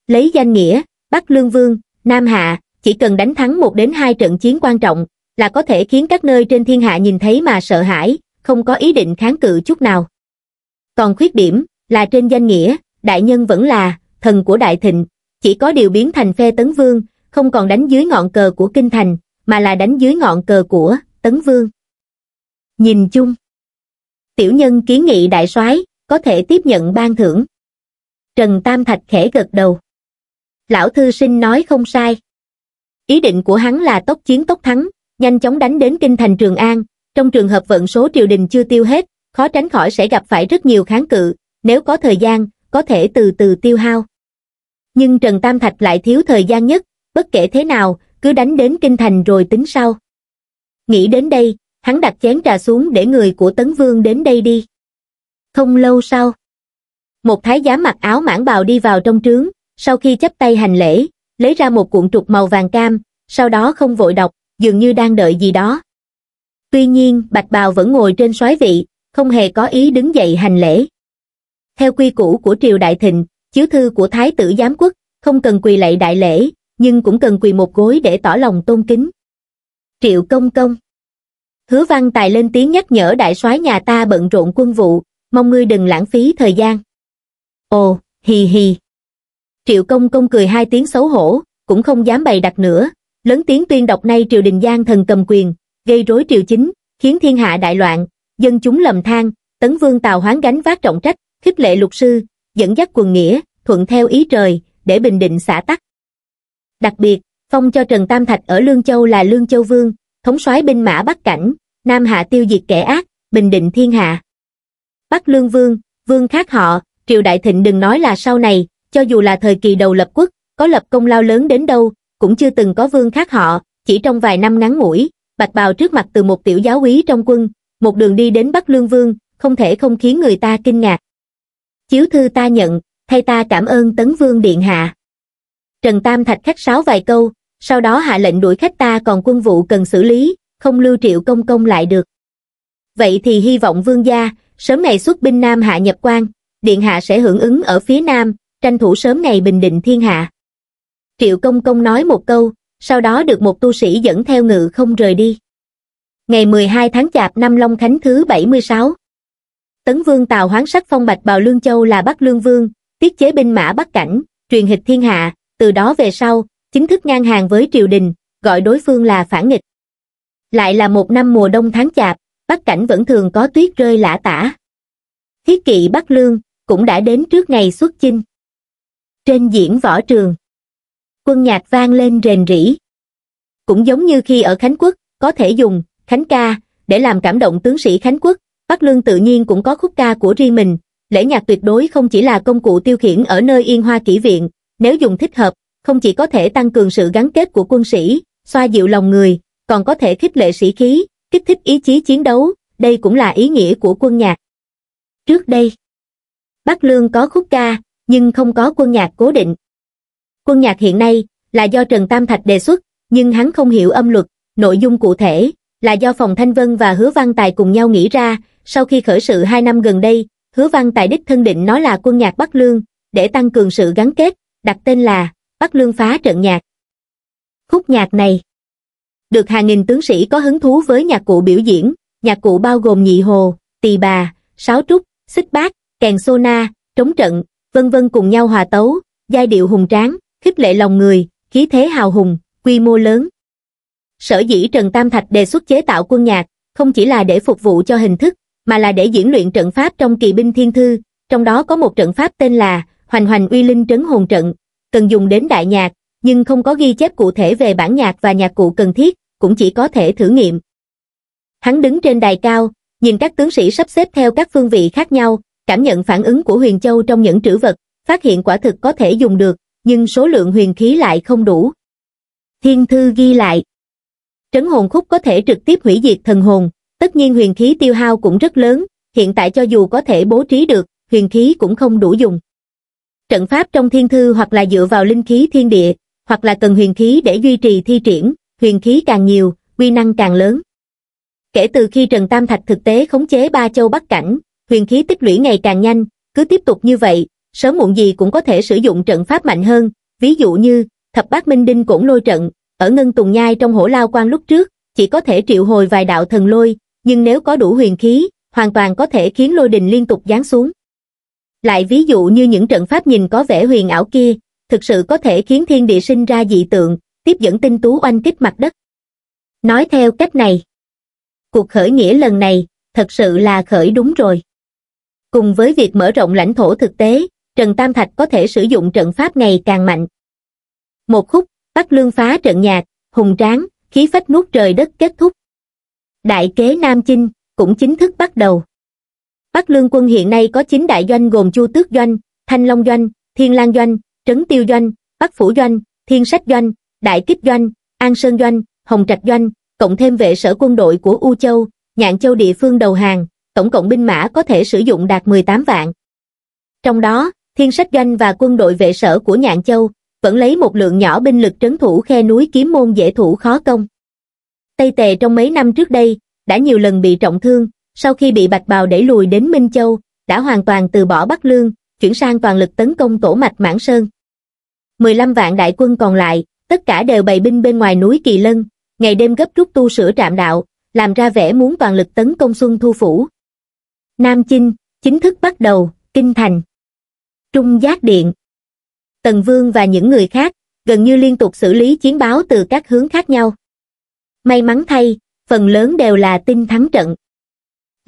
lấy danh nghĩa bắc lương vương nam hạ chỉ cần đánh thắng một đến hai trận chiến quan trọng là có thể khiến các nơi trên thiên hạ nhìn thấy mà sợ hãi không có ý định kháng cự chút nào còn khuyết điểm là trên danh nghĩa đại nhân vẫn là thần của đại thịnh chỉ có điều biến thành phe tấn vương không còn đánh dưới ngọn cờ của kinh thành mà là đánh dưới ngọn cờ của tấn vương Nhìn chung, tiểu nhân kiến nghị đại soái có thể tiếp nhận ban thưởng. Trần Tam Thạch khẽ gật đầu. Lão thư sinh nói không sai. Ý định của hắn là tốc chiến tốc thắng, nhanh chóng đánh đến kinh thành Trường An, trong trường hợp vận số triều đình chưa tiêu hết, khó tránh khỏi sẽ gặp phải rất nhiều kháng cự, nếu có thời gian, có thể từ từ tiêu hao. Nhưng Trần Tam Thạch lại thiếu thời gian nhất, bất kể thế nào, cứ đánh đến kinh thành rồi tính sau. Nghĩ đến đây, hắn đặt chén trà xuống để người của Tấn Vương đến đây đi. Không lâu sau, một thái giám mặc áo mãng bào đi vào trong trướng, sau khi chấp tay hành lễ, lấy ra một cuộn trục màu vàng cam, sau đó không vội đọc, dường như đang đợi gì đó. Tuy nhiên, Bạch Bào vẫn ngồi trên soái vị, không hề có ý đứng dậy hành lễ. Theo quy củ của triều đại thịnh, chiếu thư của thái tử giám quốc, không cần quỳ lạy đại lễ, nhưng cũng cần quỳ một gối để tỏ lòng tôn kính. Triệu Công Công hứa văn tài lên tiếng nhắc nhở đại soái nhà ta bận rộn quân vụ mong ngươi đừng lãng phí thời gian ồ hì hì triệu công công cười hai tiếng xấu hổ cũng không dám bày đặt nữa lớn tiếng tuyên đọc nay triều đình giang thần cầm quyền gây rối triều chính khiến thiên hạ đại loạn dân chúng lầm than tấn vương tào hoán gánh vác trọng trách khích lệ luật sư dẫn dắt quần nghĩa thuận theo ý trời để bình định xã tắc đặc biệt phong cho trần tam thạch ở lương châu là lương châu vương thống soái binh mã Bắc Cảnh, Nam Hạ tiêu diệt kẻ ác, bình định thiên hạ. Bắc Lương Vương, Vương khác họ, Triều Đại Thịnh đừng nói là sau này, cho dù là thời kỳ đầu lập quốc, có lập công lao lớn đến đâu, cũng chưa từng có vương khác họ, chỉ trong vài năm ngắn ngủi, bạch bào trước mặt từ một tiểu giáo úy trong quân, một đường đi đến Bắc Lương Vương, không thể không khiến người ta kinh ngạc. Chiếu thư ta nhận, thay ta cảm ơn Tấn Vương Điện Hạ. Trần Tam Thạch khách sáo vài câu, sau đó hạ lệnh đuổi khách ta còn quân vụ cần xử lý không lưu triệu công công lại được vậy thì hy vọng vương gia sớm ngày xuất binh nam hạ nhập quan điện hạ sẽ hưởng ứng ở phía nam tranh thủ sớm ngày bình định thiên hạ triệu công công nói một câu sau đó được một tu sĩ dẫn theo ngự không rời đi ngày 12 tháng chạp năm long khánh thứ 76 tấn vương tào hoán sắc phong bạch bào lương châu là bắc lương vương tiết chế binh mã bắc cảnh truyền hịch thiên hạ từ đó về sau chính thức ngang hàng với triều đình, gọi đối phương là phản nghịch. Lại là một năm mùa đông tháng chạp, Bắc Cảnh vẫn thường có tuyết rơi lã tả. Thiết kỵ Bắc Lương cũng đã đến trước ngày xuất chinh. Trên diễn võ trường, quân nhạc vang lên rền rỉ. Cũng giống như khi ở Khánh Quốc, có thể dùng Khánh ca để làm cảm động tướng sĩ Khánh Quốc, Bắc Lương tự nhiên cũng có khúc ca của riêng mình. Lễ nhạc tuyệt đối không chỉ là công cụ tiêu khiển ở nơi yên hoa kỷ viện, nếu dùng thích hợp, không chỉ có thể tăng cường sự gắn kết của quân sĩ, xoa dịu lòng người, còn có thể khích lệ sĩ khí, kích thích ý chí chiến đấu, đây cũng là ý nghĩa của quân nhạc. Trước đây, Bắc Lương có khúc ca, nhưng không có quân nhạc cố định. Quân nhạc hiện nay là do Trần Tam Thạch đề xuất, nhưng hắn không hiểu âm luật, nội dung cụ thể là do Phòng Thanh Vân và Hứa Văn Tài cùng nhau nghĩ ra, sau khi khởi sự hai năm gần đây, Hứa Văn Tài đích thân định nó là quân nhạc Bắc Lương, để tăng cường sự gắn kết, đặt tên là Bắc Lương phá trận nhạc. Khúc nhạc này được hàng nghìn tướng sĩ có hứng thú với nhạc cụ biểu diễn, nhạc cụ bao gồm nhị hồ, tỳ bà, sáo trúc, xích bát, kèn sô na, trống trận, vân vân cùng nhau hòa tấu, giai điệu hùng tráng, khích lệ lòng người, khí thế hào hùng, quy mô lớn. Sở dĩ Trần Tam Thạch đề xuất chế tạo quân nhạc, không chỉ là để phục vụ cho hình thức, mà là để diễn luyện trận pháp trong kỳ binh thiên thư, trong đó có một trận pháp tên là Hoành Hoành Uy Linh Trấn Hồn Trận, cần dùng đến đại nhạc, nhưng không có ghi chép cụ thể về bản nhạc và nhạc cụ cần thiết, cũng chỉ có thể thử nghiệm. Hắn đứng trên đài cao, nhìn các tướng sĩ sắp xếp theo các phương vị khác nhau, cảm nhận phản ứng của Huyền Châu trong những trữ vật, phát hiện quả thực có thể dùng được, nhưng số lượng huyền khí lại không đủ. Thiên thư ghi lại. Trấn hồn khúc có thể trực tiếp hủy diệt thần hồn, tất nhiên huyền khí tiêu hao cũng rất lớn, hiện tại cho dù có thể bố trí được, huyền khí cũng không đủ dùng trận pháp trong thiên thư hoặc là dựa vào linh khí thiên địa, hoặc là cần huyền khí để duy trì thi triển, huyền khí càng nhiều, quy năng càng lớn. Kể từ khi Trần Tam Thạch thực tế khống chế ba châu bắc cảnh, huyền khí tích lũy ngày càng nhanh, cứ tiếp tục như vậy, sớm muộn gì cũng có thể sử dụng trận pháp mạnh hơn, ví dụ như thập bát minh đinh cũng lôi trận, ở ngân tùng nhai trong hổ lao quan lúc trước, chỉ có thể triệu hồi vài đạo thần lôi, nhưng nếu có đủ huyền khí, hoàn toàn có thể khiến lôi đình liên tục giáng xuống. Lại ví dụ như những trận pháp nhìn có vẻ huyền ảo kia, thực sự có thể khiến thiên địa sinh ra dị tượng, tiếp dẫn tinh tú oanh kích mặt đất. Nói theo cách này, cuộc khởi nghĩa lần này thật sự là khởi đúng rồi. Cùng với việc mở rộng lãnh thổ thực tế, Trần Tam Thạch có thể sử dụng trận pháp ngày càng mạnh. Một khúc, Bắc Lương phá trận nhạc, hùng tráng, khí phách nuốt trời đất kết thúc. Đại kế Nam Chinh cũng chính thức bắt đầu bắc lương quân hiện nay có chín đại doanh gồm chu tước doanh thanh long doanh thiên lang doanh trấn tiêu doanh bắc phủ doanh thiên sách doanh đại kiếp doanh an sơn doanh hồng trạch doanh cộng thêm vệ sở quân đội của u châu nhạn châu địa phương đầu hàng tổng cộng binh mã có thể sử dụng đạt 18 vạn trong đó thiên sách doanh và quân đội vệ sở của nhạn châu vẫn lấy một lượng nhỏ binh lực trấn thủ khe núi kiếm môn dễ thủ khó công tây tề trong mấy năm trước đây đã nhiều lần bị trọng thương sau khi bị Bạch Bào đẩy lùi đến Minh Châu, đã hoàn toàn từ bỏ Bắc Lương, chuyển sang toàn lực tấn công tổ mạch Mãn Sơn. 15 vạn đại quân còn lại, tất cả đều bày binh bên ngoài núi Kỳ Lân, ngày đêm gấp rút tu sửa trạm đạo, làm ra vẻ muốn toàn lực tấn công Xuân Thu Phủ. Nam Chinh, chính thức bắt đầu, Kinh Thành. Trung Giác Điện. Tần Vương và những người khác, gần như liên tục xử lý chiến báo từ các hướng khác nhau. May mắn thay, phần lớn đều là tin thắng trận.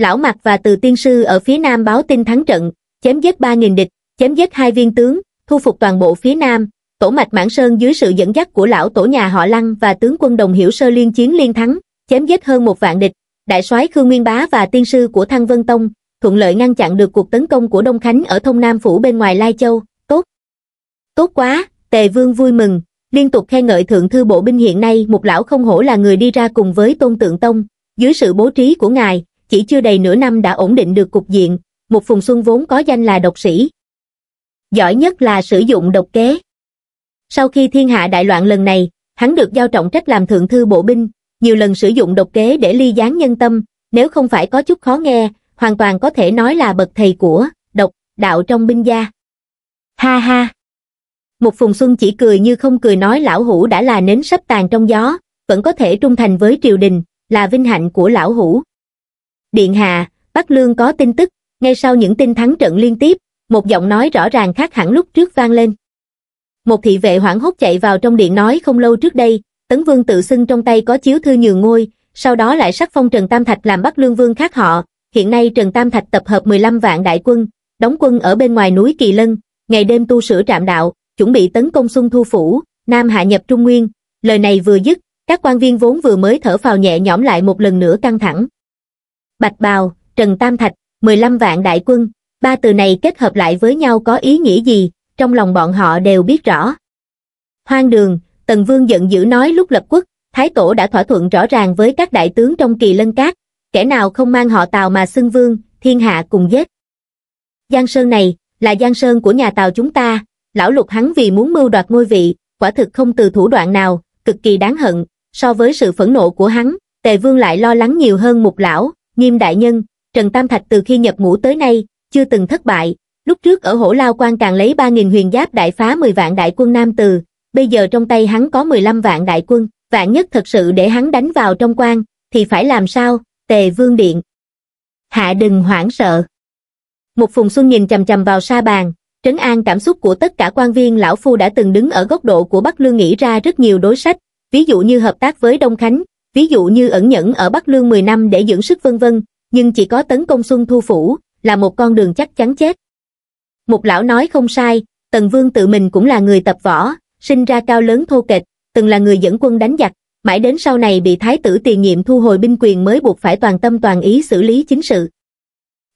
Lão Mạc và Từ Tiên Sư ở phía Nam báo tin thắng trận, chém giết 3.000 địch, chém giết hai viên tướng, thu phục toàn bộ phía Nam, tổ mạch Mãn Sơn dưới sự dẫn dắt của lão tổ nhà họ Lăng và tướng quân đồng hiểu sơ liên chiến liên thắng, chém giết hơn một vạn địch, đại soái Khương Nguyên Bá và tiên sư của Thăng Vân Tông, thuận lợi ngăn chặn được cuộc tấn công của Đông Khánh ở Thông Nam Phủ bên ngoài Lai Châu, tốt. Tốt quá, Tề Vương vui mừng, liên tục khen ngợi Thượng Thư Bộ Binh hiện nay một lão không hổ là người đi ra cùng với Tôn Tượng Tông, dưới sự bố trí của ngài, chỉ chưa đầy nửa năm đã ổn định được cục diện, một Phùng Xuân vốn có danh là độc sĩ. Giỏi nhất là sử dụng độc kế. Sau khi thiên hạ đại loạn lần này, hắn được giao trọng trách làm thượng thư bộ binh, nhiều lần sử dụng độc kế để ly gián nhân tâm, nếu không phải có chút khó nghe, hoàn toàn có thể nói là bậc thầy của, độc, đạo trong binh gia. Ha ha! Một Phùng Xuân chỉ cười như không cười nói lão hủ đã là nến sắp tàn trong gió, vẫn có thể trung thành với triều đình, là vinh hạnh của lão hủ điện hạ bắc lương có tin tức ngay sau những tin thắng trận liên tiếp một giọng nói rõ ràng khác hẳn lúc trước vang lên một thị vệ hoảng hốt chạy vào trong điện nói không lâu trước đây tấn vương tự xưng trong tay có chiếu thư nhường ngôi sau đó lại sắc phong trần tam thạch làm bắc lương vương khác họ hiện nay trần tam thạch tập hợp 15 vạn đại quân đóng quân ở bên ngoài núi kỳ lân ngày đêm tu sửa trạm đạo chuẩn bị tấn công xuân thu phủ nam hạ nhập trung nguyên lời này vừa dứt các quan viên vốn vừa mới thở phào nhẹ nhõm lại một lần nữa căng thẳng bạch bào trần tam thạch mười lăm vạn đại quân ba từ này kết hợp lại với nhau có ý nghĩa gì trong lòng bọn họ đều biết rõ hoang đường tần vương giận dữ nói lúc lập quốc thái tổ đã thỏa thuận rõ ràng với các đại tướng trong kỳ lân cát kẻ nào không mang họ tào mà xưng vương thiên hạ cùng giết giang sơn này là giang sơn của nhà tào chúng ta lão lục hắn vì muốn mưu đoạt ngôi vị quả thực không từ thủ đoạn nào cực kỳ đáng hận so với sự phẫn nộ của hắn tề vương lại lo lắng nhiều hơn một lão nghiêm đại nhân, Trần Tam Thạch từ khi nhập ngũ tới nay, chưa từng thất bại, lúc trước ở hổ lao quan càng lấy 3.000 huyền giáp đại phá 10 vạn đại quân Nam Từ, bây giờ trong tay hắn có 15 vạn đại quân, vạn nhất thật sự để hắn đánh vào trong quan, thì phải làm sao, tề vương điện. Hạ đừng hoảng sợ. Một phùng xuân nhìn chầm chầm vào sa bàn, trấn an cảm xúc của tất cả quan viên lão phu đã từng đứng ở góc độ của Bắc Lương nghĩ ra rất nhiều đối sách, ví dụ như hợp tác với Đông Khánh, ví dụ như ẩn nhẫn ở Bắc Lương 10 năm để dưỡng sức vân vân, nhưng chỉ có tấn công Xuân Thu Phủ, là một con đường chắc chắn chết. Một lão nói không sai, Tần Vương tự mình cũng là người tập võ, sinh ra cao lớn thô kịch từng là người dẫn quân đánh giặc, mãi đến sau này bị thái tử tiền nhiệm thu hồi binh quyền mới buộc phải toàn tâm toàn ý xử lý chính sự.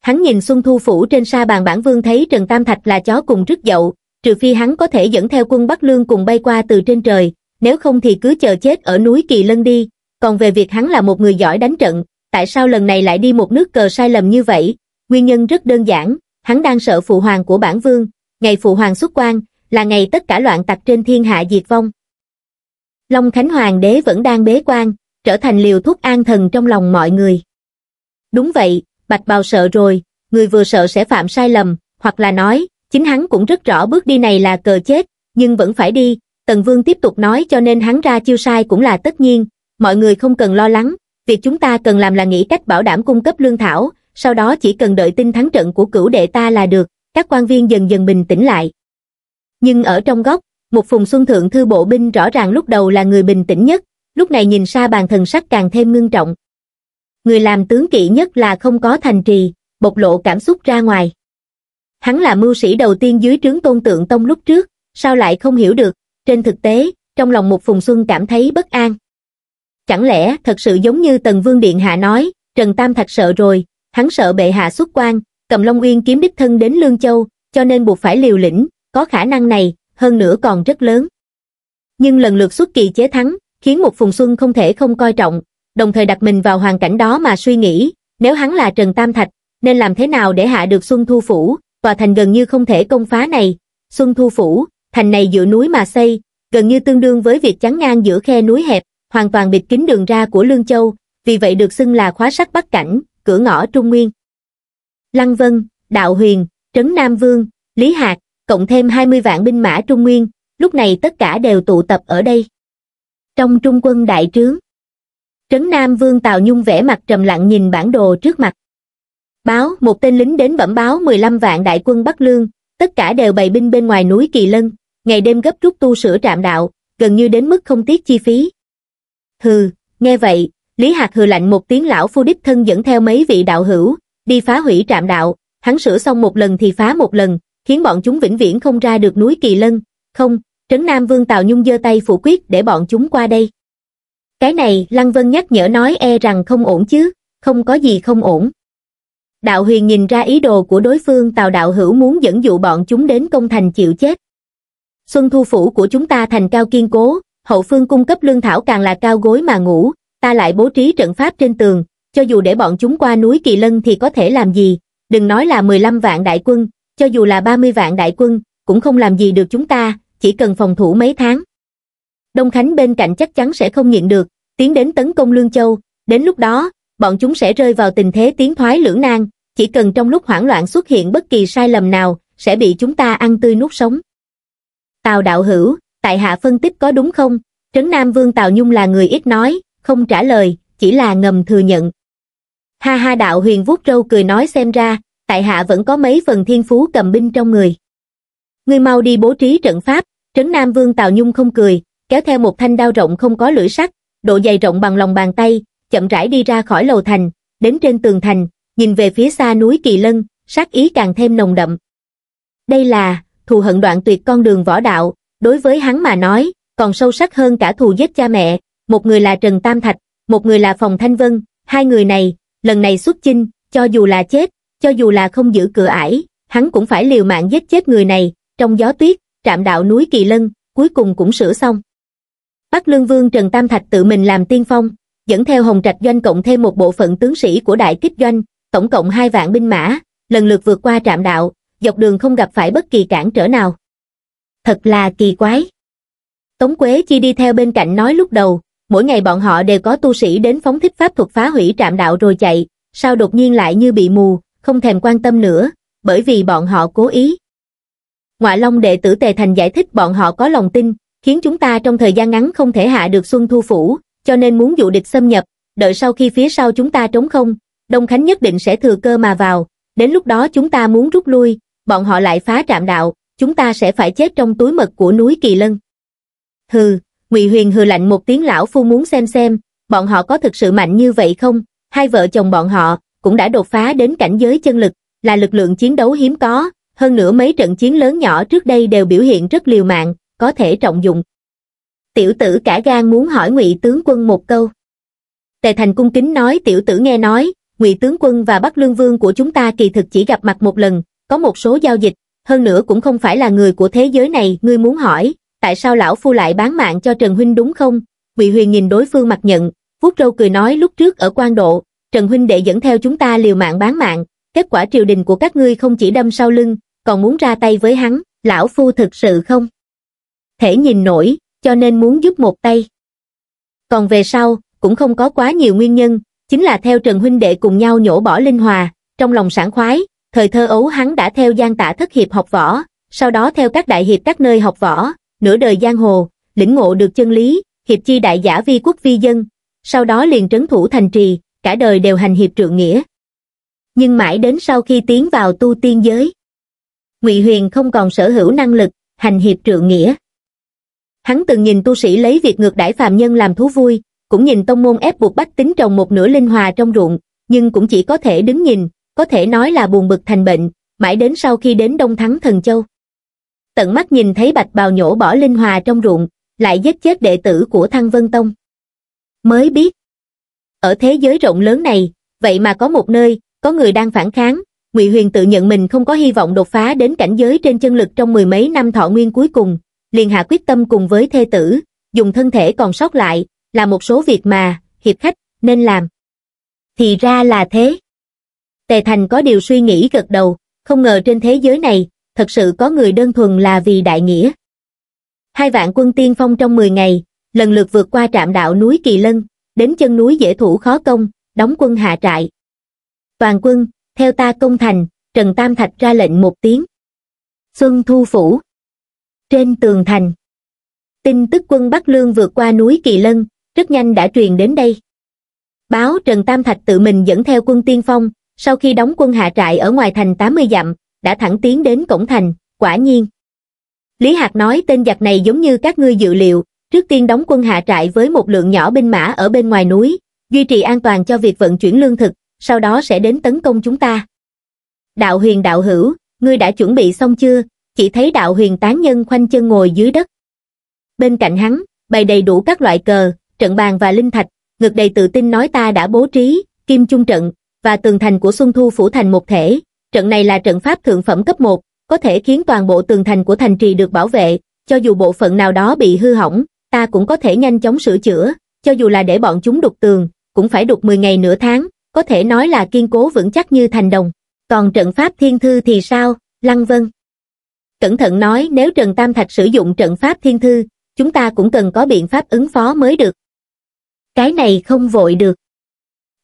Hắn nhìn Xuân Thu Phủ trên sa bàn bản vương thấy Trần Tam Thạch là chó cùng rứt dậu, trừ phi hắn có thể dẫn theo quân Bắc Lương cùng bay qua từ trên trời, nếu không thì cứ chờ chết ở núi Kỳ Lân đi, còn về việc hắn là một người giỏi đánh trận, tại sao lần này lại đi một nước cờ sai lầm như vậy? Nguyên nhân rất đơn giản, hắn đang sợ phụ hoàng của bản vương. Ngày phụ hoàng xuất quan là ngày tất cả loạn tặc trên thiên hạ diệt vong. Long Khánh Hoàng đế vẫn đang bế quan, trở thành liều thuốc an thần trong lòng mọi người. Đúng vậy, Bạch Bào sợ rồi, người vừa sợ sẽ phạm sai lầm, hoặc là nói, chính hắn cũng rất rõ bước đi này là cờ chết, nhưng vẫn phải đi, Tần Vương tiếp tục nói cho nên hắn ra chiêu sai cũng là tất nhiên, mọi người không cần lo lắng việc chúng ta cần làm là nghĩ cách bảo đảm cung cấp lương thảo sau đó chỉ cần đợi tin thắng trận của cửu đệ ta là được các quan viên dần dần bình tĩnh lại nhưng ở trong góc một phùng xuân thượng thư bộ binh rõ ràng lúc đầu là người bình tĩnh nhất lúc này nhìn xa bàn thần sắc càng thêm ngưng trọng người làm tướng kỵ nhất là không có thành trì bộc lộ cảm xúc ra ngoài hắn là mưu sĩ đầu tiên dưới trướng tôn tượng tông lúc trước sao lại không hiểu được trên thực tế trong lòng một phùng xuân cảm thấy bất an Chẳng lẽ thật sự giống như Tần Vương Điện Hạ nói, Trần Tam thật sợ rồi, hắn sợ bệ hạ xuất quan, cầm Long Uyên kiếm đích thân đến Lương Châu, cho nên buộc phải liều lĩnh, có khả năng này, hơn nữa còn rất lớn. Nhưng lần lượt xuất kỳ chế thắng, khiến một Phùng Xuân không thể không coi trọng, đồng thời đặt mình vào hoàn cảnh đó mà suy nghĩ, nếu hắn là Trần Tam Thạch, nên làm thế nào để hạ được Xuân Thu Phủ, tòa thành gần như không thể công phá này. Xuân Thu Phủ, thành này dựa núi mà xây, gần như tương đương với việc chắn ngang giữa khe núi hẹp, hoàn toàn bịt kín đường ra của Lương Châu, vì vậy được xưng là khóa sắt bắc cảnh, cửa ngõ Trung Nguyên. Lăng Vân, Đạo Huyền, Trấn Nam Vương, Lý Hạc, cộng thêm 20 vạn binh mã Trung Nguyên, lúc này tất cả đều tụ tập ở đây. Trong Trung quân đại trướng, Trấn Nam Vương Tào Nhung vẽ mặt trầm lặng nhìn bản đồ trước mặt. Báo, một tên lính đến bẩm báo 15 vạn đại quân Bắc Lương, tất cả đều bày binh bên ngoài núi Kỳ Lân, ngày đêm gấp rút tu sửa trạm đạo, gần như đến mức không tiếc chi phí, hừ nghe vậy lý hạc hừ lạnh một tiếng lão phu đích thân dẫn theo mấy vị đạo hữu đi phá hủy trạm đạo hắn sửa xong một lần thì phá một lần khiến bọn chúng vĩnh viễn không ra được núi kỳ lân không trấn nam vương tào nhung giơ tay phủ quyết để bọn chúng qua đây cái này lăng vân nhắc nhở nói e rằng không ổn chứ không có gì không ổn đạo huyền nhìn ra ý đồ của đối phương tào đạo hữu muốn dẫn dụ bọn chúng đến công thành chịu chết xuân thu phủ của chúng ta thành cao kiên cố hậu phương cung cấp lương thảo càng là cao gối mà ngủ, ta lại bố trí trận pháp trên tường, cho dù để bọn chúng qua núi Kỳ Lân thì có thể làm gì, đừng nói là 15 vạn đại quân, cho dù là 30 vạn đại quân, cũng không làm gì được chúng ta, chỉ cần phòng thủ mấy tháng. Đông Khánh bên cạnh chắc chắn sẽ không nhịn được, tiến đến tấn công Lương Châu, đến lúc đó, bọn chúng sẽ rơi vào tình thế tiến thoái lưỡng nan, chỉ cần trong lúc hoảng loạn xuất hiện bất kỳ sai lầm nào, sẽ bị chúng ta ăn tươi nuốt sống. Tào đạo hữu, tại hạ phân tích có đúng không? Trấn Nam Vương Tào Nhung là người ít nói, không trả lời, chỉ là ngầm thừa nhận. Ha ha đạo huyền vuốt râu cười nói xem ra, tại hạ vẫn có mấy phần thiên phú cầm binh trong người. Ngươi mau đi bố trí trận pháp, Trấn Nam Vương Tào Nhung không cười, kéo theo một thanh đao rộng không có lưỡi sắt, độ dày rộng bằng lòng bàn tay, chậm rãi đi ra khỏi lầu thành, đến trên tường thành, nhìn về phía xa núi Kỳ Lân, sát ý càng thêm nồng đậm. Đây là thù hận đoạn tuyệt con đường võ đạo, đối với hắn mà nói, còn sâu sắc hơn cả thù giết cha mẹ, một người là Trần Tam Thạch, một người là Phòng Thanh Vân, hai người này, lần này xuất chinh, cho dù là chết, cho dù là không giữ cửa ải, hắn cũng phải liều mạng giết chết người này, trong gió tuyết, trạm đạo núi Kỳ Lân, cuối cùng cũng sửa xong. Bắc Lương Vương Trần Tam Thạch tự mình làm tiên phong, dẫn theo Hồng Trạch Doanh cộng thêm một bộ phận tướng sĩ của Đại Kích Doanh, tổng cộng hai vạn binh mã, lần lượt vượt qua trạm đạo, dọc đường không gặp phải bất kỳ cản trở nào thật là kỳ quái. Tống Quế Chi đi theo bên cạnh nói lúc đầu, mỗi ngày bọn họ đều có tu sĩ đến phóng thích pháp thuật phá hủy trạm đạo rồi chạy, sao đột nhiên lại như bị mù, không thèm quan tâm nữa, bởi vì bọn họ cố ý. Ngoại Long đệ tử Tề Thành giải thích bọn họ có lòng tin, khiến chúng ta trong thời gian ngắn không thể hạ được Xuân Thu Phủ, cho nên muốn dụ địch xâm nhập, đợi sau khi phía sau chúng ta trống không, Đông Khánh nhất định sẽ thừa cơ mà vào, đến lúc đó chúng ta muốn rút lui, bọn họ lại phá trạm đạo, chúng ta sẽ phải chết trong túi mật của núi Kỳ Lân. Hừ, Ngụy Huyền hừ lạnh một tiếng lão phu muốn xem xem, bọn họ có thực sự mạnh như vậy không? Hai vợ chồng bọn họ cũng đã đột phá đến cảnh giới chân lực, là lực lượng chiến đấu hiếm có, hơn nữa mấy trận chiến lớn nhỏ trước đây đều biểu hiện rất liều mạng, có thể trọng dụng. Tiểu tử cả gan muốn hỏi Ngụy tướng quân một câu. Tề Thành cung kính nói tiểu tử nghe nói, Ngụy tướng quân và Bắc Lương Vương của chúng ta kỳ thực chỉ gặp mặt một lần, có một số giao dịch, hơn nữa cũng không phải là người của thế giới này, ngươi muốn hỏi, tại sao lão phu lại bán mạng cho Trần Huynh đúng không? Vị huyền nhìn đối phương mặt nhận, vuốt râu cười nói lúc trước ở quan độ, Trần Huynh đệ dẫn theo chúng ta liều mạng bán mạng, kết quả triều đình của các ngươi không chỉ đâm sau lưng, còn muốn ra tay với hắn, lão phu thực sự không? Thể nhìn nổi, cho nên muốn giúp một tay. Còn về sau, cũng không có quá nhiều nguyên nhân, chính là theo Trần Huynh đệ cùng nhau nhổ bỏ Linh Hòa, trong lòng sảng khoái, thời thơ ấu hắn đã theo gian tả thất hiệp học võ, sau đó theo các đại hiệp các nơi học võ, nửa đời giang hồ, lĩnh ngộ được chân lý, hiệp chi đại giả vi quốc vi dân, sau đó liền trấn thủ thành trì, cả đời đều hành hiệp trượng nghĩa. Nhưng mãi đến sau khi tiến vào tu tiên giới, Ngụy Huyền không còn sở hữu năng lực, hành hiệp trượng nghĩa. Hắn từng nhìn tu sĩ lấy việc ngược đãi phàm nhân làm thú vui, cũng nhìn tông môn ép buộc bách tính trồng một nửa linh hòa trong ruộng, nhưng cũng chỉ có thể đứng nhìn, có thể nói là buồn bực thành bệnh, mãi đến sau khi đến Đông Thắng Thần Châu. Tận mắt nhìn thấy Bạch Bào nhổ bỏ Linh Hòa trong ruộng, lại giết chết đệ tử của Thăng Vân Tông. Mới biết, ở thế giới rộng lớn này, vậy mà có một nơi, có người đang phản kháng, Ngụy Huyền tự nhận mình không có hy vọng đột phá đến cảnh giới trên chân lực trong mười mấy năm thọ nguyên cuối cùng, liền hạ quyết tâm cùng với thê tử, dùng thân thể còn sót lại, là một số việc mà, hiệp khách, nên làm. Thì ra là thế. Tề Thành có điều suy nghĩ gật đầu, không ngờ trên thế giới này, thật sự có người đơn thuần là vì đại nghĩa. Hai vạn quân tiên phong trong 10 ngày, lần lượt vượt qua trạm đạo núi Kỳ Lân, đến chân núi dễ thủ khó công, đóng quân hạ trại. Toàn quân, theo ta công thành, Trần Tam Thạch ra lệnh một tiếng. Xuân Thu Phủ Trên tường thành Tin tức quân Bắc Lương vượt qua núi Kỳ Lân, rất nhanh đã truyền đến đây. Báo Trần Tam Thạch tự mình dẫn theo quân tiên phong, sau khi đóng quân hạ trại ở ngoài thành 80 dặm, đã thẳng tiến đến cổng thành, quả nhiên. Lý Hạc nói tên giặc này giống như các ngươi dự liệu, trước tiên đóng quân hạ trại với một lượng nhỏ binh mã ở bên ngoài núi, duy trì an toàn cho việc vận chuyển lương thực, sau đó sẽ đến tấn công chúng ta. Đạo huyền đạo hữu, ngươi đã chuẩn bị xong chưa? Chỉ thấy đạo huyền tán nhân khoanh chân ngồi dưới đất. Bên cạnh hắn, bày đầy đủ các loại cờ, trận bàn và linh thạch, ngực đầy tự tin nói ta đã bố trí, kim trung trận, và tường thành của Xuân Thu Phủ thành một thể. Trận này là trận pháp thượng phẩm cấp 1, có thể khiến toàn bộ tường thành của thành trì được bảo vệ, cho dù bộ phận nào đó bị hư hỏng, ta cũng có thể nhanh chóng sửa chữa, cho dù là để bọn chúng đục tường, cũng phải đục 10 ngày nửa tháng, có thể nói là kiên cố vững chắc như thành đồng. Còn trận pháp thiên thư thì sao, Lăng Vân? Cẩn thận nói nếu Trần Tam Thạch sử dụng trận pháp thiên thư, chúng ta cũng cần có biện pháp ứng phó mới được. Cái này không vội được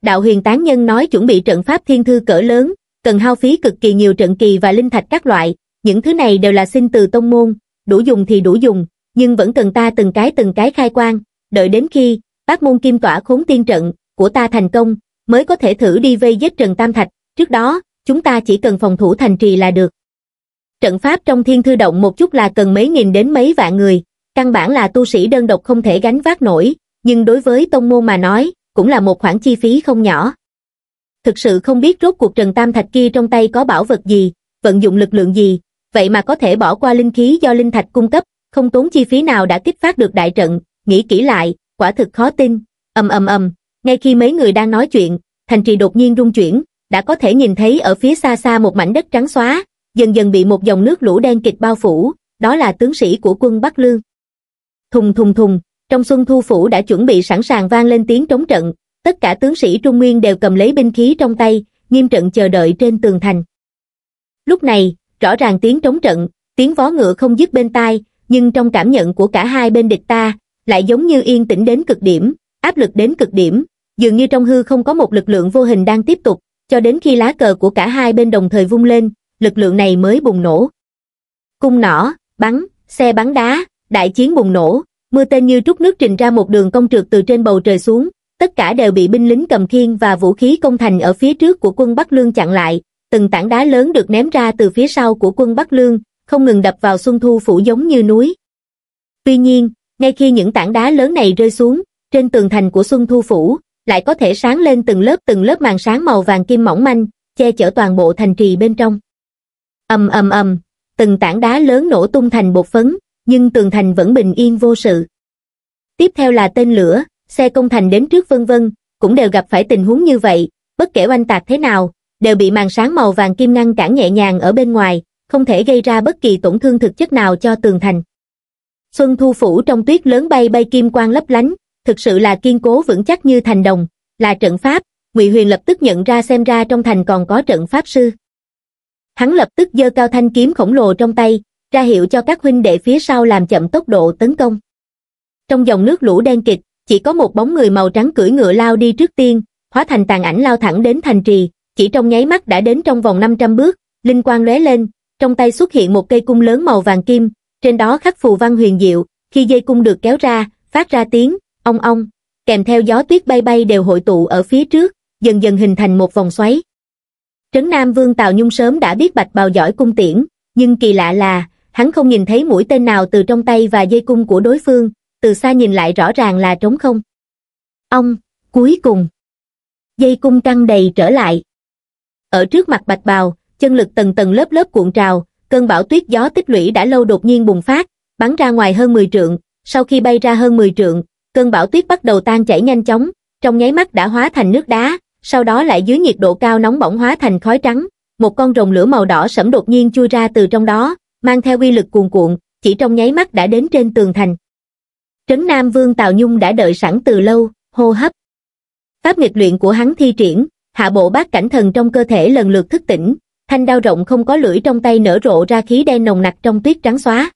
đạo huyền tán nhân nói chuẩn bị trận pháp thiên thư cỡ lớn, cần hao phí cực kỳ nhiều trận kỳ và linh thạch các loại, những thứ này đều là xin từ tông môn, đủ dùng thì đủ dùng, nhưng vẫn cần ta từng cái từng cái khai quang, đợi đến khi bác môn kim tỏa khốn tiên trận của ta thành công, mới có thể thử đi vây giết Trần Tam Thạch, trước đó, chúng ta chỉ cần phòng thủ thành trì là được. Trận pháp trong thiên thư động một chút là cần mấy nghìn đến mấy vạn người, căn bản là tu sĩ đơn độc không thể gánh vác nổi, nhưng đối với tông môn mà nói, cũng là một khoản chi phí không nhỏ. Thực sự không biết rốt cuộc Trần Tam Thạch kia trong tay có bảo vật gì, vận dụng lực lượng gì, vậy mà có thể bỏ qua linh khí do linh thạch cung cấp, không tốn chi phí nào đã kích phát được đại trận, nghĩ kỹ lại, quả thực khó tin. Ầm ầm ầm, ngay khi mấy người đang nói chuyện, thành trì đột nhiên rung chuyển, đã có thể nhìn thấy ở phía xa xa một mảnh đất trắng xóa, dần dần bị một dòng nước lũ đen kịch bao phủ, đó là tướng sĩ của quân Bắc Lương. Thùng thùng thùng, trong xuân thu phủ đã chuẩn bị sẵn sàng vang lên tiếng trống trận, tất cả tướng sĩ Trung Nguyên đều cầm lấy binh khí trong tay, nghiêm trận chờ đợi trên tường thành. Lúc này, rõ ràng tiếng trống trận, tiếng vó ngựa không dứt bên tai, nhưng trong cảm nhận của cả hai bên địch ta, lại giống như yên tĩnh đến cực điểm, áp lực đến cực điểm, dường như trong hư không có một lực lượng vô hình đang tiếp tục, cho đến khi lá cờ của cả hai bên đồng thời vung lên, lực lượng này mới bùng nổ. Cung nỏ, bắn, xe bắn đá, đại chiến bùng nổ, mưa tên như trút nước trình ra một đường công trượt từ trên bầu trời xuống, tất cả đều bị binh lính cầm khiên và vũ khí công thành ở phía trước của quân Bắc Lương chặn lại, từng tảng đá lớn được ném ra từ phía sau của quân Bắc Lương, không ngừng đập vào Xuân Thu phủ giống như núi. Tuy nhiên, ngay khi những tảng đá lớn này rơi xuống, trên tường thành của Xuân Thu phủ lại có thể sáng lên từng lớp từng lớp màn sáng màu vàng kim mỏng manh, che chở toàn bộ thành trì bên trong. Ầm ầm ầm, từng tảng đá lớn nổ tung thành bột phấn, nhưng tường thành vẫn bình yên vô sự. Tiếp theo là tên lửa, xe công thành đến trước vân vân, cũng đều gặp phải tình huống như vậy, bất kể oanh tạc thế nào, đều bị màn sáng màu vàng kim ngăn cản nhẹ nhàng ở bên ngoài, không thể gây ra bất kỳ tổn thương thực chất nào cho tường thành. Xuân thu phủ trong tuyết lớn bay bay kim quang lấp lánh, thực sự là kiên cố vững chắc như thành đồng, là trận pháp, Ngụy Huyền lập tức nhận ra xem ra trong thành còn có trận pháp sư. Hắn lập tức giơ cao thanh kiếm khổng lồ trong tay, ra hiệu cho các huynh đệ phía sau làm chậm tốc độ tấn công. Trong dòng nước lũ đen kịch, chỉ có một bóng người màu trắng cưỡi ngựa lao đi trước tiên, hóa thành tàn ảnh lao thẳng đến thành trì, chỉ trong nháy mắt đã đến trong vòng 500 bước, linh quang lóe lên, trong tay xuất hiện một cây cung lớn màu vàng kim, trên đó khắc phù văn huyền diệu, khi dây cung được kéo ra, phát ra tiếng ong ong, kèm theo gió tuyết bay bay đều hội tụ ở phía trước, dần dần hình thành một vòng xoáy. Trấn Nam Vương Tào Nhung sớm đã biết Bạch Bào giỏi cung tiễn, nhưng kỳ lạ là hắn không nhìn thấy mũi tên nào từ trong tay và dây cung của đối phương, từ xa nhìn lại rõ ràng là trống không. Ông, cuối cùng. Dây cung căng đầy trở lại. Ở trước mặt bạch bào, chân lực tầng tầng lớp lớp cuộn trào, cơn bão tuyết gió tích lũy đã lâu đột nhiên bùng phát, bắn ra ngoài hơn 10 trượng, sau khi bay ra hơn 10 trượng, cơn bão tuyết bắt đầu tan chảy nhanh chóng, trong nháy mắt đã hóa thành nước đá, sau đó lại dưới nhiệt độ cao nóng bỏng hóa thành khói trắng, một con rồng lửa màu đỏ sẫm đột nhiên chui ra từ trong đó, mang theo quy lực cuồn cuộn, chỉ trong nháy mắt đã đến trên tường thành. Trấn Nam Vương Tào Nhung đã đợi sẵn từ lâu, hô hấp. Pháp nghịch luyện của hắn thi triển, hạ bộ bát cảnh thần trong cơ thể lần lượt thức tỉnh, thanh đao rộng không có lưỡi trong tay nở rộ ra khí đen nồng nặc trong tuyết trắng xóa.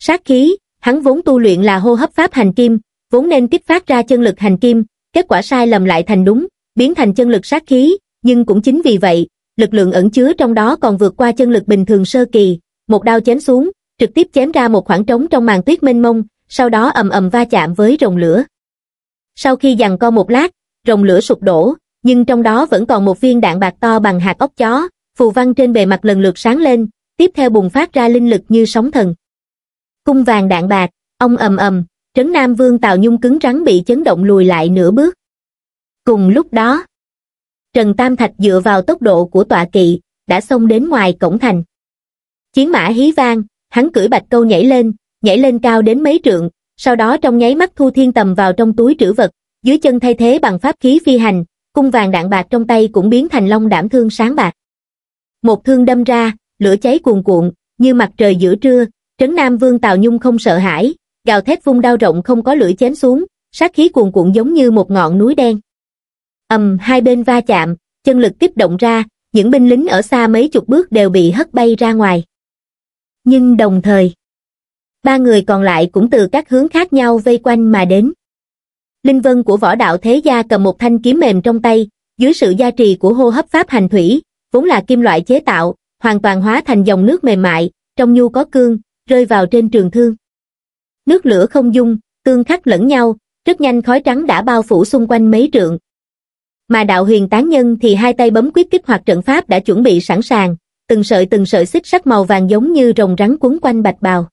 Sát khí, hắn vốn tu luyện là hô hấp pháp hành kim, vốn nên kích phát ra chân lực hành kim, kết quả sai lầm lại thành đúng, biến thành chân lực sát khí, nhưng cũng chính vì vậy, lực lượng ẩn chứa trong đó còn vượt qua chân lực bình thường sơ kỳ, một đao chém xuống, trực tiếp chém ra một khoảng trống trong màn tuyết mênh mông, sau đó ầm ầm va chạm với rồng lửa. Sau khi giằng co một lát, rồng lửa sụp đổ, nhưng trong đó vẫn còn một viên đạn bạc to bằng hạt ốc chó, phù văn trên bề mặt lần lượt sáng lên, tiếp theo bùng phát ra linh lực như sóng thần. Cung vàng đạn bạc, ông ầm ầm, Trấn Nam Vương Tào Nhung cứng rắn bị chấn động lùi lại nửa bước. Cùng lúc đó, Trần Tam Thạch dựa vào tốc độ của tọa kỵ, đã xông đến ngoài cổng thành chiến mã hí vang hắn cưỡi bạch câu nhảy lên nhảy lên cao đến mấy trượng sau đó trong nháy mắt thu thiên tầm vào trong túi trữ vật dưới chân thay thế bằng pháp khí phi hành cung vàng đạn bạc trong tay cũng biến thành long đảm thương sáng bạc một thương đâm ra lửa cháy cuồn cuộn như mặt trời giữa trưa trấn nam vương tào nhung không sợ hãi gào thét vung đao rộng không có lưỡi chém xuống sát khí cuồn cuộn giống như một ngọn núi đen ầm hai bên va chạm chân lực tiếp động ra những binh lính ở xa mấy chục bước đều bị hất bay ra ngoài nhưng đồng thời ba người còn lại cũng từ các hướng khác nhau vây quanh mà đến linh vân của võ đạo thế gia cầm một thanh kiếm mềm trong tay dưới sự gia trì của hô hấp pháp hành thủy vốn là kim loại chế tạo hoàn toàn hóa thành dòng nước mềm mại trong nhu có cương rơi vào trên trường thương nước lửa không dung tương khắc lẫn nhau rất nhanh khói trắng đã bao phủ xung quanh mấy trượng mà đạo huyền tán nhân thì hai tay bấm quyết kích hoạt trận pháp đã chuẩn bị sẵn sàng từng sợi từng sợi xích sắt màu vàng giống như rồng rắn quấn quanh bạch bào.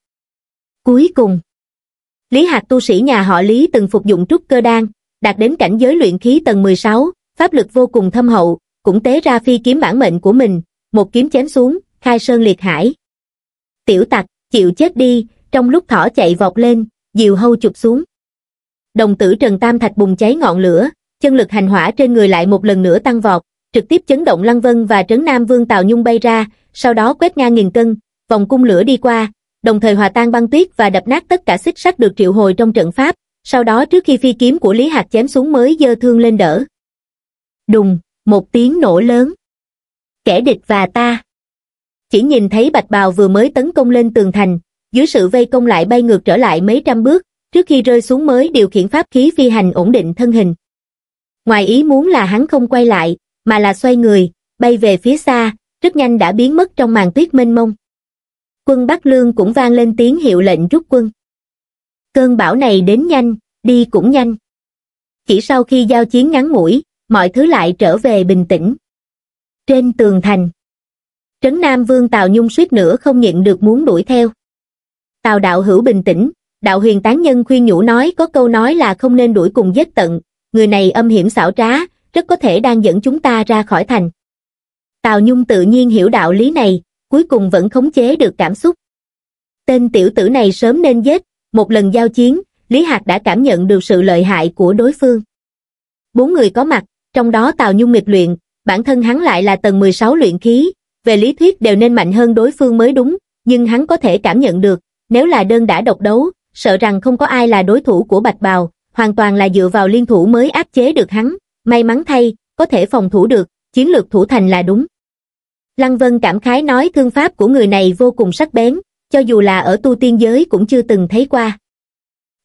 Cuối cùng, Lý Hạc tu sĩ nhà họ Lý từng phục dụng trúc cơ đan, đạt đến cảnh giới luyện khí tầng 16, pháp lực vô cùng thâm hậu, cũng tế ra phi kiếm bản mệnh của mình, một kiếm chém xuống, khai sơn liệt hải. Tiểu tặc, chịu chết đi, trong lúc thỏ chạy vọt lên, diều hâu chụp xuống. Đồng tử Trần Tam Thạch bùng cháy ngọn lửa, chân lực hành hỏa trên người lại một lần nữa tăng vọt, trực tiếp chấn động lăng vân và trấn nam vương tào nhung bay ra sau đó quét ngang nghìn cân vòng cung lửa đi qua đồng thời hòa tan băng tuyết và đập nát tất cả xích sắt được triệu hồi trong trận pháp sau đó trước khi phi kiếm của lý hạc chém xuống mới dơ thương lên đỡ đùng một tiếng nổ lớn kẻ địch và ta chỉ nhìn thấy bạch bào vừa mới tấn công lên tường thành dưới sự vây công lại bay ngược trở lại mấy trăm bước trước khi rơi xuống mới điều khiển pháp khí phi hành ổn định thân hình ngoài ý muốn là hắn không quay lại mà là xoay người, bay về phía xa, rất nhanh đã biến mất trong màn tuyết mênh mông. Quân Bắc Lương cũng vang lên tiếng hiệu lệnh rút quân. Cơn bão này đến nhanh, đi cũng nhanh. Chỉ sau khi giao chiến ngắn mũi mọi thứ lại trở về bình tĩnh. Trên tường thành, Trấn Nam Vương Tào Nhung suýt nữa không nhịn được muốn đuổi theo. Tào Đạo Hữu bình tĩnh, Đạo Huyền Tán Nhân khuyên nhủ nói có câu nói là không nên đuổi cùng giết tận, người này âm hiểm xảo trá, rất có thể đang dẫn chúng ta ra khỏi thành. Tào Nhung tự nhiên hiểu đạo lý này, cuối cùng vẫn khống chế được cảm xúc. Tên tiểu tử này sớm nên giết, một lần giao chiến, Lý Hạc đã cảm nhận được sự lợi hại của đối phương. Bốn người có mặt, trong đó Tào Nhung nghịch luyện, bản thân hắn lại là tầng 16 luyện khí, về lý thuyết đều nên mạnh hơn đối phương mới đúng, nhưng hắn có thể cảm nhận được, nếu là đơn đã độc đấu, sợ rằng không có ai là đối thủ của Bạch Bào, hoàn toàn là dựa vào liên thủ mới áp chế được hắn. May mắn thay, có thể phòng thủ được, chiến lược thủ thành là đúng. Lăng Vân cảm khái nói thương pháp của người này vô cùng sắc bén, cho dù là ở tu tiên giới cũng chưa từng thấy qua.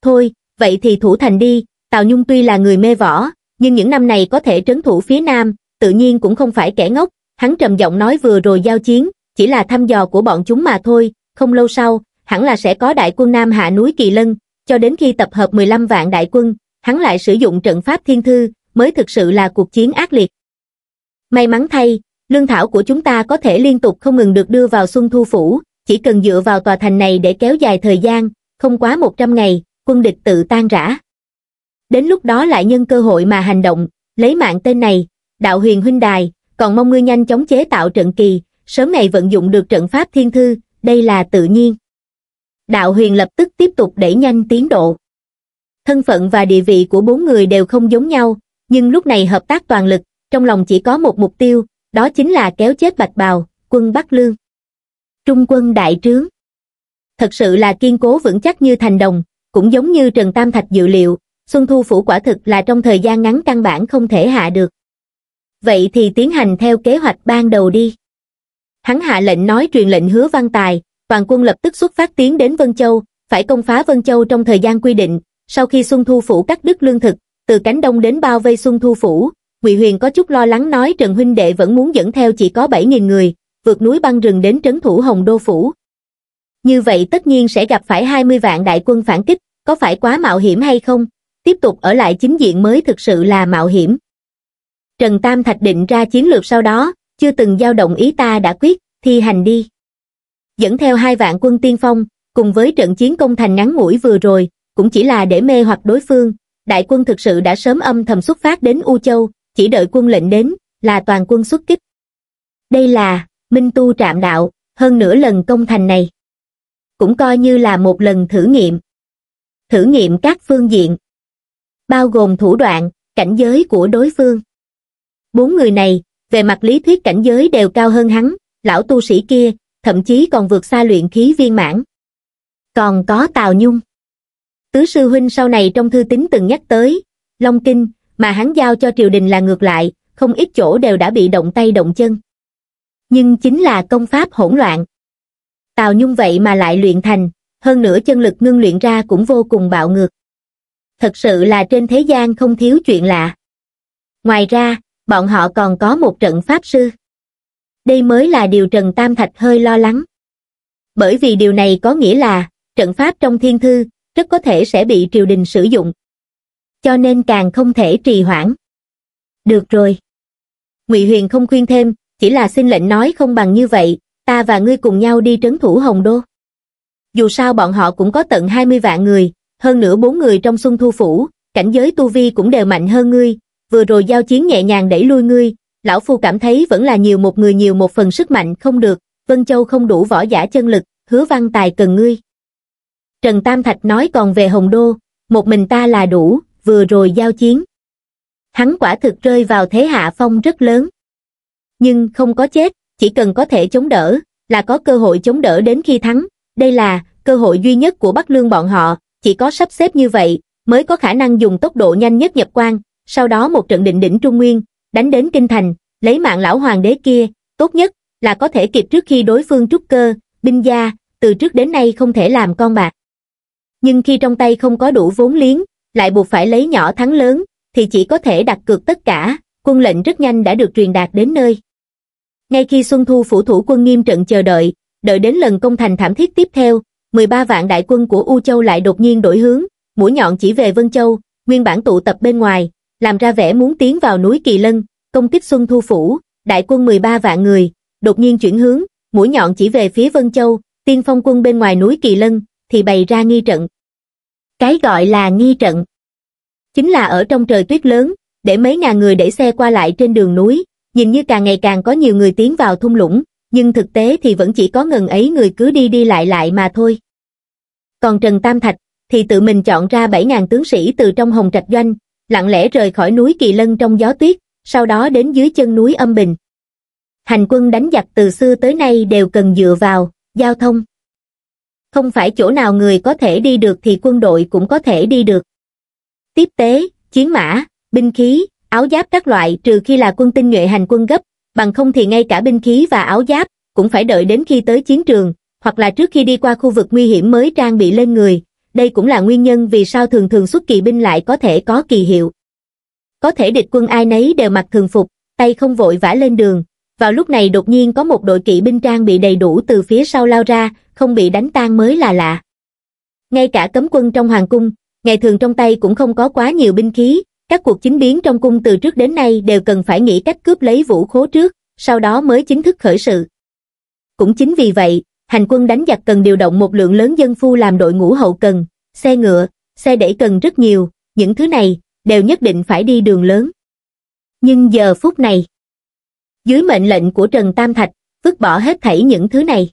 Thôi, vậy thì thủ thành đi, Tào Nhung tuy là người mê võ, nhưng những năm này có thể trấn thủ phía Nam, tự nhiên cũng không phải kẻ ngốc, hắn trầm giọng nói vừa rồi giao chiến, chỉ là thăm dò của bọn chúng mà thôi, không lâu sau, hẳn là sẽ có đại quân Nam hạ núi Kỳ Lân, cho đến khi tập hợp 15 vạn đại quân, hắn lại sử dụng trận pháp thiên thư, mới thực sự là cuộc chiến ác liệt. May mắn thay, lương thảo của chúng ta có thể liên tục không ngừng được đưa vào xuân thu phủ, chỉ cần dựa vào tòa thành này để kéo dài thời gian, không quá 100 ngày, quân địch tự tan rã. Đến lúc đó lại nhân cơ hội mà hành động, lấy mạng tên này, đạo huyền huynh đài, còn mong ngươi nhanh chóng chế tạo trận kỳ, sớm ngày vận dụng được trận pháp thiên thư, đây là tự nhiên. Đạo huyền lập tức tiếp tục đẩy nhanh tiến độ. Thân phận và địa vị của bốn người đều không giống nhau, nhưng lúc này hợp tác toàn lực, trong lòng chỉ có một mục tiêu, đó chính là kéo chết Bạch Bào, quân Bắc Lương. Trung quân đại trướng. Thật sự là kiên cố vững chắc như thành đồng, cũng giống như Trần Tam Thạch dự liệu, Xuân Thu Phủ quả thực là trong thời gian ngắn căn bản không thể hạ được. Vậy thì tiến hành theo kế hoạch ban đầu đi. Hắn hạ lệnh nói truyền lệnh hứa văn tài, toàn quân lập tức xuất phát tiến đến Vân Châu, phải công phá Vân Châu trong thời gian quy định, sau khi Xuân Thu Phủ cắt đứt lương thực, từ cánh đông đến bao vây Xuân Thu Phủ, Ngụy Huyền có chút lo lắng nói Trần Huynh Đệ vẫn muốn dẫn theo chỉ có 7.000 người, vượt núi băng rừng đến trấn thủ Hồng Đô Phủ. Như vậy tất nhiên sẽ gặp phải 20 vạn đại quân phản kích, có phải quá mạo hiểm hay không? Tiếp tục ở lại chính diện mới thực sự là mạo hiểm. Trần Tam Thạch định ra chiến lược sau đó, chưa từng dao động ý ta đã quyết, thi hành đi. Dẫn theo hai vạn quân tiên phong, cùng với trận chiến công thành ngắn ngủi vừa rồi, cũng chỉ là để mê hoặc đối phương, đại quân thực sự đã sớm âm thầm xuất phát đến U Châu, chỉ đợi quân lệnh đến, là toàn quân xuất kích. Đây là, Minh Tu trạm đạo, hơn nửa lần công thành này. Cũng coi như là một lần thử nghiệm. Thử nghiệm các phương diện, bao gồm thủ đoạn, cảnh giới của đối phương. Bốn người này, về mặt lý thuyết cảnh giới đều cao hơn hắn, lão tu sĩ kia, thậm chí còn vượt xa luyện khí viên mãn. Còn có Tào Nhung. Tứ sư huynh sau này trong thư tín từng nhắc tới, Long Kinh, mà hắn giao cho triều đình là ngược lại, không ít chỗ đều đã bị động tay động chân. Nhưng chính là công pháp hỗn loạn. Tào Nhung vậy mà lại luyện thành, hơn nữa chân lực ngưng luyện ra cũng vô cùng bạo ngược. Thật sự là trên thế gian không thiếu chuyện lạ. Ngoài ra, bọn họ còn có một trận pháp sư. Đây mới là điều Trần Tam Thạch hơi lo lắng. Bởi vì điều này có nghĩa là, trận pháp trong thiên thư, rất có thể sẽ bị triều đình sử dụng. Cho nên càng không thể trì hoãn. Được rồi. ngụy Huyền không khuyên thêm, chỉ là xin lệnh nói không bằng như vậy, ta và ngươi cùng nhau đi trấn thủ Hồng Đô. Dù sao bọn họ cũng có tận 20 vạn người, hơn nữa bốn người trong xung thu phủ, cảnh giới tu vi cũng đều mạnh hơn ngươi, vừa rồi giao chiến nhẹ nhàng đẩy lui ngươi, lão phu cảm thấy vẫn là nhiều một người nhiều một phần sức mạnh không được, Vân Châu không đủ võ giả chân lực, hứa văn tài cần ngươi trần tam thạch nói còn về hồng đô một mình ta là đủ vừa rồi giao chiến hắn quả thực rơi vào thế hạ phong rất lớn nhưng không có chết chỉ cần có thể chống đỡ là có cơ hội chống đỡ đến khi thắng đây là cơ hội duy nhất của bắc lương bọn họ chỉ có sắp xếp như vậy mới có khả năng dùng tốc độ nhanh nhất nhập quan sau đó một trận định đỉnh trung nguyên đánh đến kinh thành lấy mạng lão hoàng đế kia tốt nhất là có thể kịp trước khi đối phương trúc cơ binh gia từ trước đến nay không thể làm con bạc nhưng khi trong tay không có đủ vốn liếng lại buộc phải lấy nhỏ thắng lớn thì chỉ có thể đặt cược tất cả quân lệnh rất nhanh đã được truyền đạt đến nơi ngay khi xuân thu phủ thủ quân nghiêm trận chờ đợi đợi đến lần công thành thảm thiết tiếp theo 13 vạn đại quân của u châu lại đột nhiên đổi hướng mũi nhọn chỉ về vân châu nguyên bản tụ tập bên ngoài làm ra vẻ muốn tiến vào núi kỳ lân công kích xuân thu phủ đại quân 13 vạn người đột nhiên chuyển hướng mũi nhọn chỉ về phía vân châu tiên phong quân bên ngoài núi kỳ lân thì bày ra nghi trận. Cái gọi là nghi trận chính là ở trong trời tuyết lớn, để mấy ngàn người để xe qua lại trên đường núi, nhìn như càng ngày càng có nhiều người tiến vào thung lũng, nhưng thực tế thì vẫn chỉ có ngần ấy người cứ đi đi lại lại mà thôi. Còn Trần Tam Thạch thì tự mình chọn ra 7.000 tướng sĩ từ trong hồng trạch doanh, lặng lẽ rời khỏi núi Kỳ Lân trong gió tuyết, sau đó đến dưới chân núi Âm Bình. Hành quân đánh giặc từ xưa tới nay đều cần dựa vào, giao thông không phải chỗ nào người có thể đi được thì quân đội cũng có thể đi được. Tiếp tế, chiến mã, binh khí, áo giáp các loại trừ khi là quân tinh nhuệ hành quân gấp, bằng không thì ngay cả binh khí và áo giáp cũng phải đợi đến khi tới chiến trường, hoặc là trước khi đi qua khu vực nguy hiểm mới trang bị lên người. Đây cũng là nguyên nhân vì sao thường thường xuất kỳ binh lại có thể có kỳ hiệu. Có thể địch quân ai nấy đều mặc thường phục, tay không vội vã lên đường. Vào lúc này đột nhiên có một đội kỵ binh trang bị đầy đủ từ phía sau lao ra, không bị đánh tan mới là lạ ngay cả cấm quân trong hoàng cung ngày thường trong tay cũng không có quá nhiều binh khí các cuộc chính biến trong cung từ trước đến nay đều cần phải nghĩ cách cướp lấy vũ khố trước sau đó mới chính thức khởi sự cũng chính vì vậy hành quân đánh giặc cần điều động một lượng lớn dân phu làm đội ngũ hậu cần xe ngựa xe đẩy cần rất nhiều những thứ này đều nhất định phải đi đường lớn nhưng giờ phút này dưới mệnh lệnh của trần tam thạch vứt bỏ hết thảy những thứ này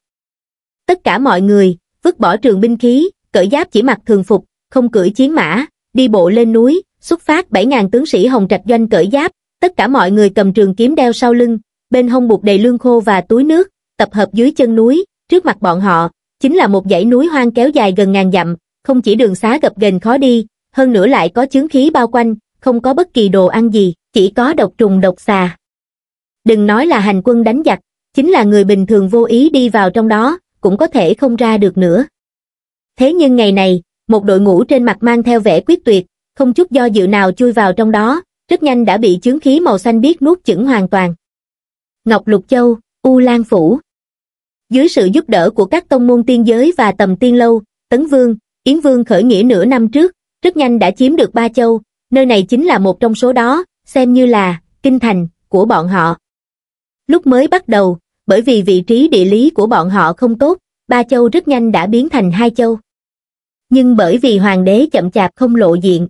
Tất cả mọi người, vứt bỏ trường binh khí, cởi giáp chỉ mặc thường phục, không cưỡi chiến mã, đi bộ lên núi, xuất phát 7.000 tướng sĩ Hồng Trạch Doanh cởi giáp, tất cả mọi người cầm trường kiếm đeo sau lưng, bên hông buộc đầy lương khô và túi nước, tập hợp dưới chân núi, trước mặt bọn họ, chính là một dãy núi hoang kéo dài gần ngàn dặm, không chỉ đường xá gập ghềnh khó đi, hơn nữa lại có chướng khí bao quanh, không có bất kỳ đồ ăn gì, chỉ có độc trùng độc xà. Đừng nói là hành quân đánh giặc, chính là người bình thường vô ý đi vào trong đó, cũng có thể không ra được nữa. Thế nhưng ngày này, một đội ngũ trên mặt mang theo vẻ quyết tuyệt, không chút do dự nào chui vào trong đó, rất nhanh đã bị chướng khí màu xanh biếc nuốt chửng hoàn toàn. Ngọc Lục Châu, U Lan Phủ Dưới sự giúp đỡ của các tông môn tiên giới và tầm tiên lâu, Tấn Vương, Yến Vương khởi nghĩa nửa năm trước, rất nhanh đã chiếm được Ba Châu, nơi này chính là một trong số đó, xem như là kinh thành của bọn họ. Lúc mới bắt đầu, bởi vì vị trí địa lý của bọn họ không tốt, ba châu rất nhanh đã biến thành hai châu. Nhưng bởi vì hoàng đế chậm chạp không lộ diện.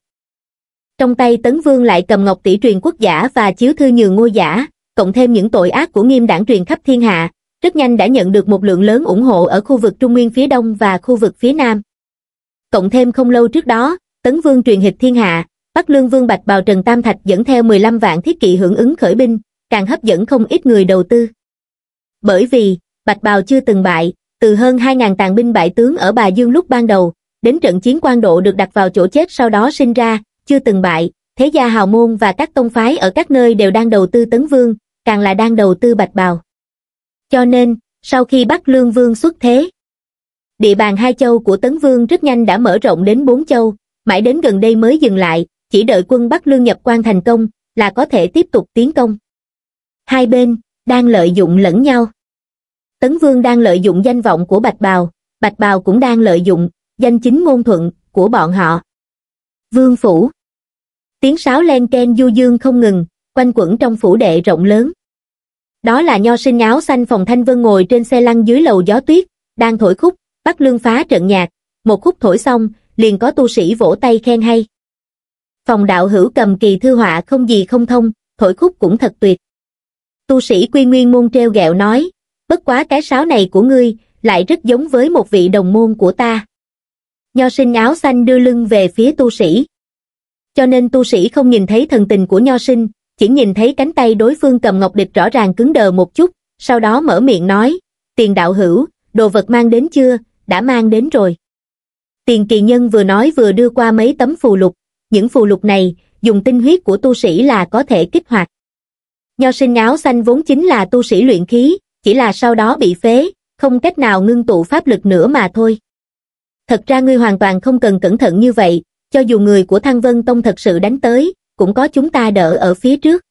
Trong tay Tấn Vương lại cầm ngọc tỷ truyền quốc giả và chiếu thư nhường ngôi giả, cộng thêm những tội ác của nghiêm đảng truyền khắp thiên hạ, rất nhanh đã nhận được một lượng lớn ủng hộ ở khu vực Trung Nguyên phía Đông và khu vực phía Nam. Cộng thêm không lâu trước đó, Tấn Vương truyền hịch thiên hạ, Bắc Lương Vương Bạch Bào Trần Tam Thạch dẫn theo 15 vạn thiết kỵ hưởng ứng khởi binh, càng hấp dẫn không ít người đầu tư bởi vì Bạch Bào chưa từng bại, từ hơn 2.000 tàn binh bại tướng ở Bà Dương lúc ban đầu, đến trận chiến quan độ được đặt vào chỗ chết sau đó sinh ra, chưa từng bại, thế gia hào môn và các tông phái ở các nơi đều đang đầu tư tấn vương, càng là đang đầu tư Bạch Bào. Cho nên, sau khi Bắc Lương Vương xuất thế, địa bàn hai châu của Tấn Vương rất nhanh đã mở rộng đến bốn châu, mãi đến gần đây mới dừng lại, chỉ đợi quân Bắc Lương nhập quan thành công, là có thể tiếp tục tiến công. Hai bên, đang lợi dụng lẫn nhau. Tấn Vương đang lợi dụng danh vọng của Bạch Bào, Bạch Bào cũng đang lợi dụng danh chính ngôn thuận của bọn họ. Vương Phủ Tiếng sáo len ken du dương không ngừng, quanh quẩn trong phủ đệ rộng lớn. Đó là nho sinh áo xanh phòng thanh vân ngồi trên xe lăn dưới lầu gió tuyết, đang thổi khúc, bắt lương phá trận nhạc, một khúc thổi xong, liền có tu sĩ vỗ tay khen hay. Phòng đạo hữu cầm kỳ thư họa không gì không thông, thổi khúc cũng thật tuyệt tu sĩ quy nguyên môn treo gẹo nói bất quá cái sáo này của ngươi lại rất giống với một vị đồng môn của ta nho sinh áo xanh đưa lưng về phía tu sĩ cho nên tu sĩ không nhìn thấy thần tình của nho sinh chỉ nhìn thấy cánh tay đối phương cầm ngọc địch rõ ràng cứng đờ một chút sau đó mở miệng nói tiền đạo hữu đồ vật mang đến chưa đã mang đến rồi tiền kỳ nhân vừa nói vừa đưa qua mấy tấm phù lục những phù lục này dùng tinh huyết của tu sĩ là có thể kích hoạt nho sinh áo xanh vốn chính là tu sĩ luyện khí chỉ là sau đó bị phế không cách nào ngưng tụ pháp lực nữa mà thôi thật ra ngươi hoàn toàn không cần cẩn thận như vậy cho dù người của thăng vân tông thật sự đánh tới cũng có chúng ta đỡ ở phía trước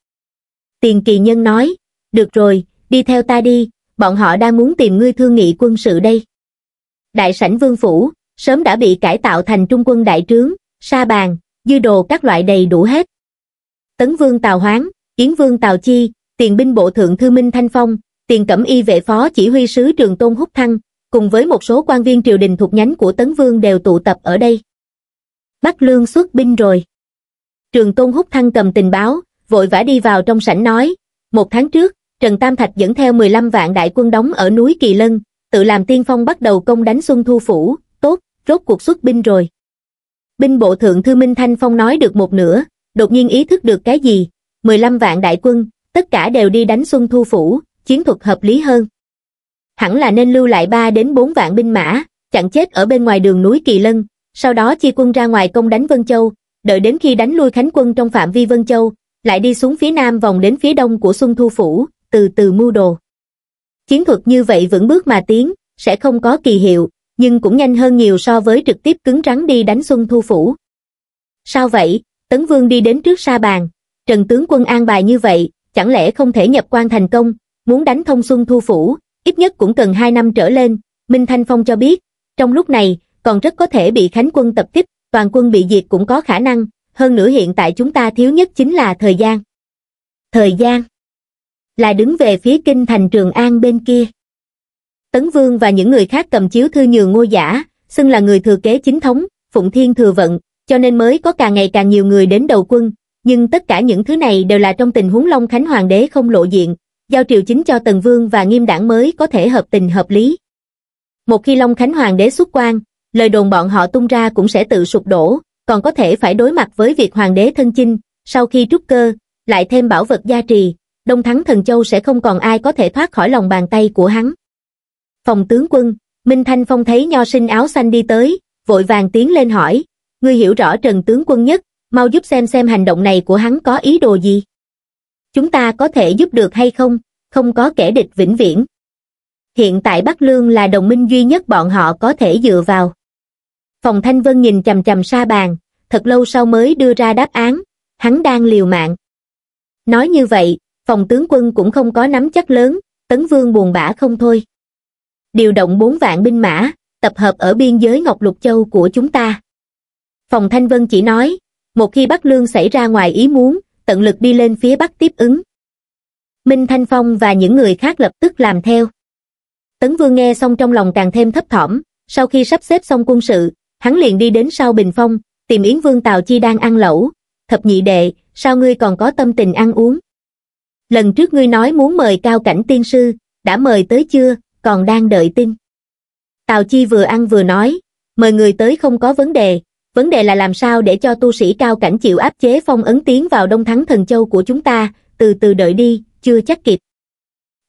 tiền kỳ nhân nói được rồi đi theo ta đi bọn họ đang muốn tìm ngươi thương nghị quân sự đây đại sảnh vương phủ sớm đã bị cải tạo thành trung quân đại trướng sa bàn dư đồ các loại đầy đủ hết tấn vương tào hoáng Yến Vương Tào Chi, tiền binh bộ thượng thư Minh Thanh Phong, tiền cẩm y vệ phó chỉ huy sứ trường Tôn Húc Thăng, cùng với một số quan viên triều đình thuộc nhánh của Tấn Vương đều tụ tập ở đây. bắt Lương xuất binh rồi. Trường Tôn Húc Thăng cầm tình báo, vội vã đi vào trong sảnh nói, một tháng trước, Trần Tam Thạch dẫn theo 15 vạn đại quân đóng ở núi Kỳ Lân, tự làm tiên phong bắt đầu công đánh Xuân Thu Phủ, tốt, rốt cuộc xuất binh rồi. Binh bộ thượng thư Minh Thanh Phong nói được một nửa, đột nhiên ý thức được cái gì, 15 vạn đại quân, tất cả đều đi đánh Xuân Thu Phủ, chiến thuật hợp lý hơn. Hẳn là nên lưu lại 3 đến 4 vạn binh mã, chặn chết ở bên ngoài đường núi Kỳ Lân, sau đó chia quân ra ngoài công đánh Vân Châu, đợi đến khi đánh lui Khánh quân trong phạm vi Vân Châu, lại đi xuống phía nam vòng đến phía đông của Xuân Thu Phủ, từ từ mưu đồ. Chiến thuật như vậy vững bước mà tiến, sẽ không có kỳ hiệu, nhưng cũng nhanh hơn nhiều so với trực tiếp cứng rắn đi đánh Xuân Thu Phủ. Sao vậy? Tấn Vương đi đến trước sa bàn, Trần Tướng Quân an bài như vậy, chẳng lẽ không thể nhập quan thành công, muốn đánh thông xuân thu phủ, ít nhất cũng cần 2 năm trở lên, Minh Thanh Phong cho biết. Trong lúc này, còn rất có thể bị Khánh quân tập kích, toàn quân bị diệt cũng có khả năng, hơn nữa hiện tại chúng ta thiếu nhất chính là thời gian. Thời gian là đứng về phía kinh thành Trường An bên kia. Tấn Vương và những người khác cầm chiếu thư nhường ngôi giả, xưng là người thừa kế chính thống, Phụng Thiên thừa vận, cho nên mới có càng ngày càng nhiều người đến đầu quân, nhưng tất cả những thứ này đều là trong tình huống Long Khánh Hoàng đế không lộ diện, giao triều chính cho Tần Vương và Nghiêm Đảng mới có thể hợp tình hợp lý. Một khi Long Khánh Hoàng đế xuất quan, lời đồn bọn họ tung ra cũng sẽ tự sụp đổ, còn có thể phải đối mặt với việc Hoàng đế thân chinh, sau khi trúc cơ, lại thêm bảo vật gia trì, Đông Thắng Thần Châu sẽ không còn ai có thể thoát khỏi lòng bàn tay của hắn. Phòng tướng quân, Minh Thanh Phong thấy nho sinh áo xanh đi tới, vội vàng tiến lên hỏi, ngươi hiểu rõ Trần tướng quân nhất, mau giúp xem xem hành động này của hắn có ý đồ gì. Chúng ta có thể giúp được hay không, không có kẻ địch vĩnh viễn. Hiện tại Bắc Lương là đồng minh duy nhất bọn họ có thể dựa vào. Phòng Thanh Vân nhìn chầm chầm xa bàn, thật lâu sau mới đưa ra đáp án, hắn đang liều mạng. Nói như vậy, phòng tướng quân cũng không có nắm chắc lớn, tấn vương buồn bã không thôi. Điều động bốn vạn binh mã, tập hợp ở biên giới Ngọc Lục Châu của chúng ta. Phòng Thanh Vân chỉ nói, một khi Bắc Lương xảy ra ngoài ý muốn, tận lực đi lên phía Bắc tiếp ứng. Minh Thanh Phong và những người khác lập tức làm theo. Tấn Vương nghe xong trong lòng càng thêm thấp thỏm, sau khi sắp xếp xong quân sự, hắn liền đi đến sau Bình Phong, tìm Yến Vương Tào Chi đang ăn lẩu. Thập nhị đệ, sao ngươi còn có tâm tình ăn uống? Lần trước ngươi nói muốn mời cao cảnh tiên sư, đã mời tới chưa, còn đang đợi tin. Tào Chi vừa ăn vừa nói, mời người tới không có vấn đề, vấn đề là làm sao để cho tu sĩ cao cảnh chịu áp chế phong ấn tiến vào đông thắng thần châu của chúng ta, từ từ đợi đi, chưa chắc kịp.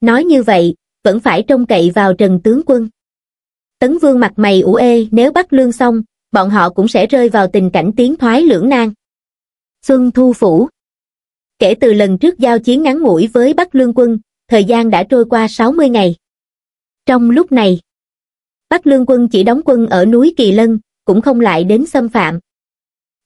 Nói như vậy, vẫn phải trông cậy vào trần tướng quân. Tấn vương mặt mày ủ ê nếu bắt lương xong, bọn họ cũng sẽ rơi vào tình cảnh tiến thoái lưỡng nan. Xuân Thu Phủ Kể từ lần trước giao chiến ngắn ngủi với Bắc Lương quân, thời gian đã trôi qua 60 ngày. Trong lúc này, Bắc Lương quân chỉ đóng quân ở núi Kỳ Lân, cũng không lại đến xâm phạm.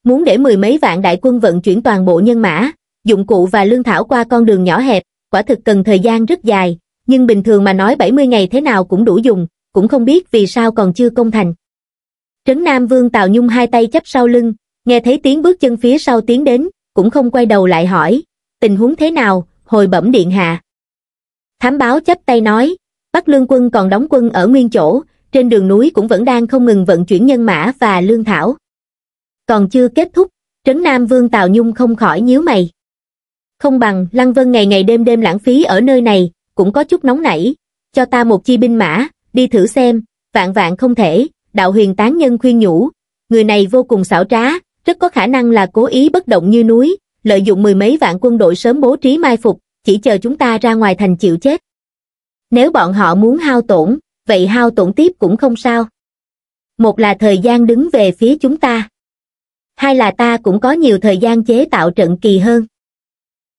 Muốn để mười mấy vạn đại quân vận chuyển toàn bộ nhân mã, dụng cụ và lương thảo qua con đường nhỏ hẹp, quả thực cần thời gian rất dài, nhưng bình thường mà nói 70 ngày thế nào cũng đủ dùng, cũng không biết vì sao còn chưa công thành. Trấn Nam Vương Tào Nhung hai tay chấp sau lưng, nghe thấy tiếng bước chân phía sau tiến đến, cũng không quay đầu lại hỏi, tình huống thế nào, hồi bẩm điện hạ. Thám báo chấp tay nói, Bắc Lương quân còn đóng quân ở nguyên chỗ, trên đường núi cũng vẫn đang không ngừng vận chuyển nhân mã và lương thảo. Còn chưa kết thúc, Trấn Nam Vương Tào Nhung không khỏi nhíu mày. Không bằng Lăng Vân ngày ngày đêm đêm lãng phí ở nơi này, cũng có chút nóng nảy, cho ta một chi binh mã, đi thử xem, vạn vạn không thể, đạo huyền tán nhân khuyên nhủ, người này vô cùng xảo trá, rất có khả năng là cố ý bất động như núi, lợi dụng mười mấy vạn quân đội sớm bố trí mai phục, chỉ chờ chúng ta ra ngoài thành chịu chết. Nếu bọn họ muốn hao tổn, vậy hao tổn tiếp cũng không sao. Một là thời gian đứng về phía chúng ta. Hai là ta cũng có nhiều thời gian chế tạo trận kỳ hơn.